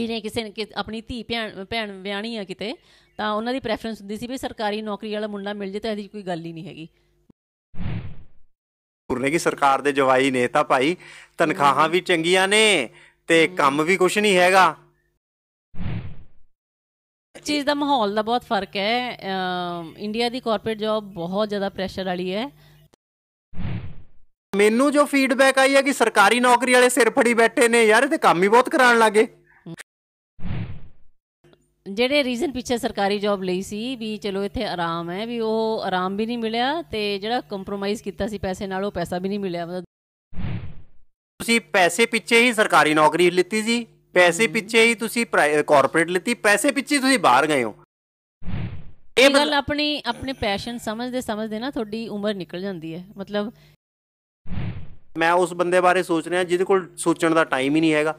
ਕੁੜੀ ਨੇ ਕਿਸੇ ਨੇ ਆਪਣੀ ਧੀ ਭੈਣ ਭੈਣ ਵਿਆਹਣੀ ਆ ਕਿਤੇ ਤਾਂ ਉਹਨਾਂ ਦੀ ਪ੍ਰੈਫਰੈਂਸ ਹੁੰਦੀ ਸੀ ਵੀ ਸਰਕਾਰੀ ਨੌਕਰੀ ਵਾਲਾ ਮੁੰਡਾ ਮਿਲ ਜੇ ਤਾਂ ਇਹਦੀ ਕੋਈ ਗੱਲ ਹੀ ਨਹੀਂ ਹੈਗੀ ਪੁਰਨੇ ਕੀ ਸਰਕਾਰ ਦੇ ਜਵਾਈ ਨੇ ਤਾਂ ਭਾਈ ਤਨਖਾਹਾਂ ਵੀ ਚੰਗੀਆਂ ਨੇ ਤੇ ਕੰਮ ਵੀ ਕੁਝ ਨਹੀਂ ਹੈਗਾ ਚੀਜ਼ ਦਾ ਮਾਹੌਲ ਦਾ ਬਹੁਤ ਫਰਕ ਹੈ ਇੰਡੀਆ ਦੀ ਕਾਰਪੋਰੇਟ ਜੌਬ ਬਹੁਤ ਜ਼ਿਆਦਾ ਪ੍ਰੈਸ਼ਰ ਵਾਲੀ ਹੈ ਮੈਨੂੰ ਜੋ ਫੀਡਬੈਕ ਆਈ ਹੈ ਕਿ ਸਰਕਾਰੀ ਨੌਕਰੀ ਵਾਲੇ ਸਿਰ ਫੜੀ ਬੈਠੇ ਨੇ ਯਾਰ ਇਹ ਤੇ ਕੰਮ ਹੀ ਬਹੁਤ ਕਰਾਉਣ ਲੱਗੇ ਜਿਹੜੇ ਰੀਜ਼ਨ ਪਿੱਛੇ ਸਰਕਾਰੀ ਜੌਬ ਲਈ ਸੀ ਵੀ ਚਲੋ ਇੱਥੇ ਆਰਾਮ ਹੈ ਵੀ ਉਹ ਆਰਾਮ ਵੀ ਨਹੀਂ ਮਿਲਿਆ ਤੇ ਜਿਹੜਾ ਕੰਪਰੋਮਾਈਜ਼ ਕੀਤਾ ਸੀ ਪੈਸੇ ਨਾਲ ਉਹ ਪੈਸਾ ਵੀ ਨਹੀਂ ਮਿਲਿਆ ਤੁਸੀਂ ਪੈਸੇ ਪਿੱਛੇ ਹੀ ਸਰਕਾਰੀ ਨੌਕਰੀ ਲਿੱਤੀ ਸੀ ਪੈਸੇ ਪਿੱਛੇ ਹੀ ਤੁਸੀਂ ਕਾਰਪੋਰੇਟ ਲਿੱਤੀ ਪੈਸੇ ਪਿੱਛੇ ਤੁਸੀਂ ਬਾਹਰ ਗਏ ਹੋ ਇਹ ਗੱਲ ਆਪਣੀ ਆਪਣੇ ਪੈਸ਼ਨ ਸਮਝਦੇ ਸਮਝਦੇ ਨਾ ਤੁਹਾਡੀ ਉਮਰ ਨਿਕਲ ਜਾਂਦੀ ਹੈ ਮਤਲਬ ਮੈਂ ਉਸ ਬੰਦੇ ਬਾਰੇ ਸੋਚ ਰਿਹਾ ਜਿਹਦੇ ਕੋਲ ਸੋਚਣ ਦਾ ਟਾਈਮ ਹੀ ਨਹੀਂ ਹੈਗਾ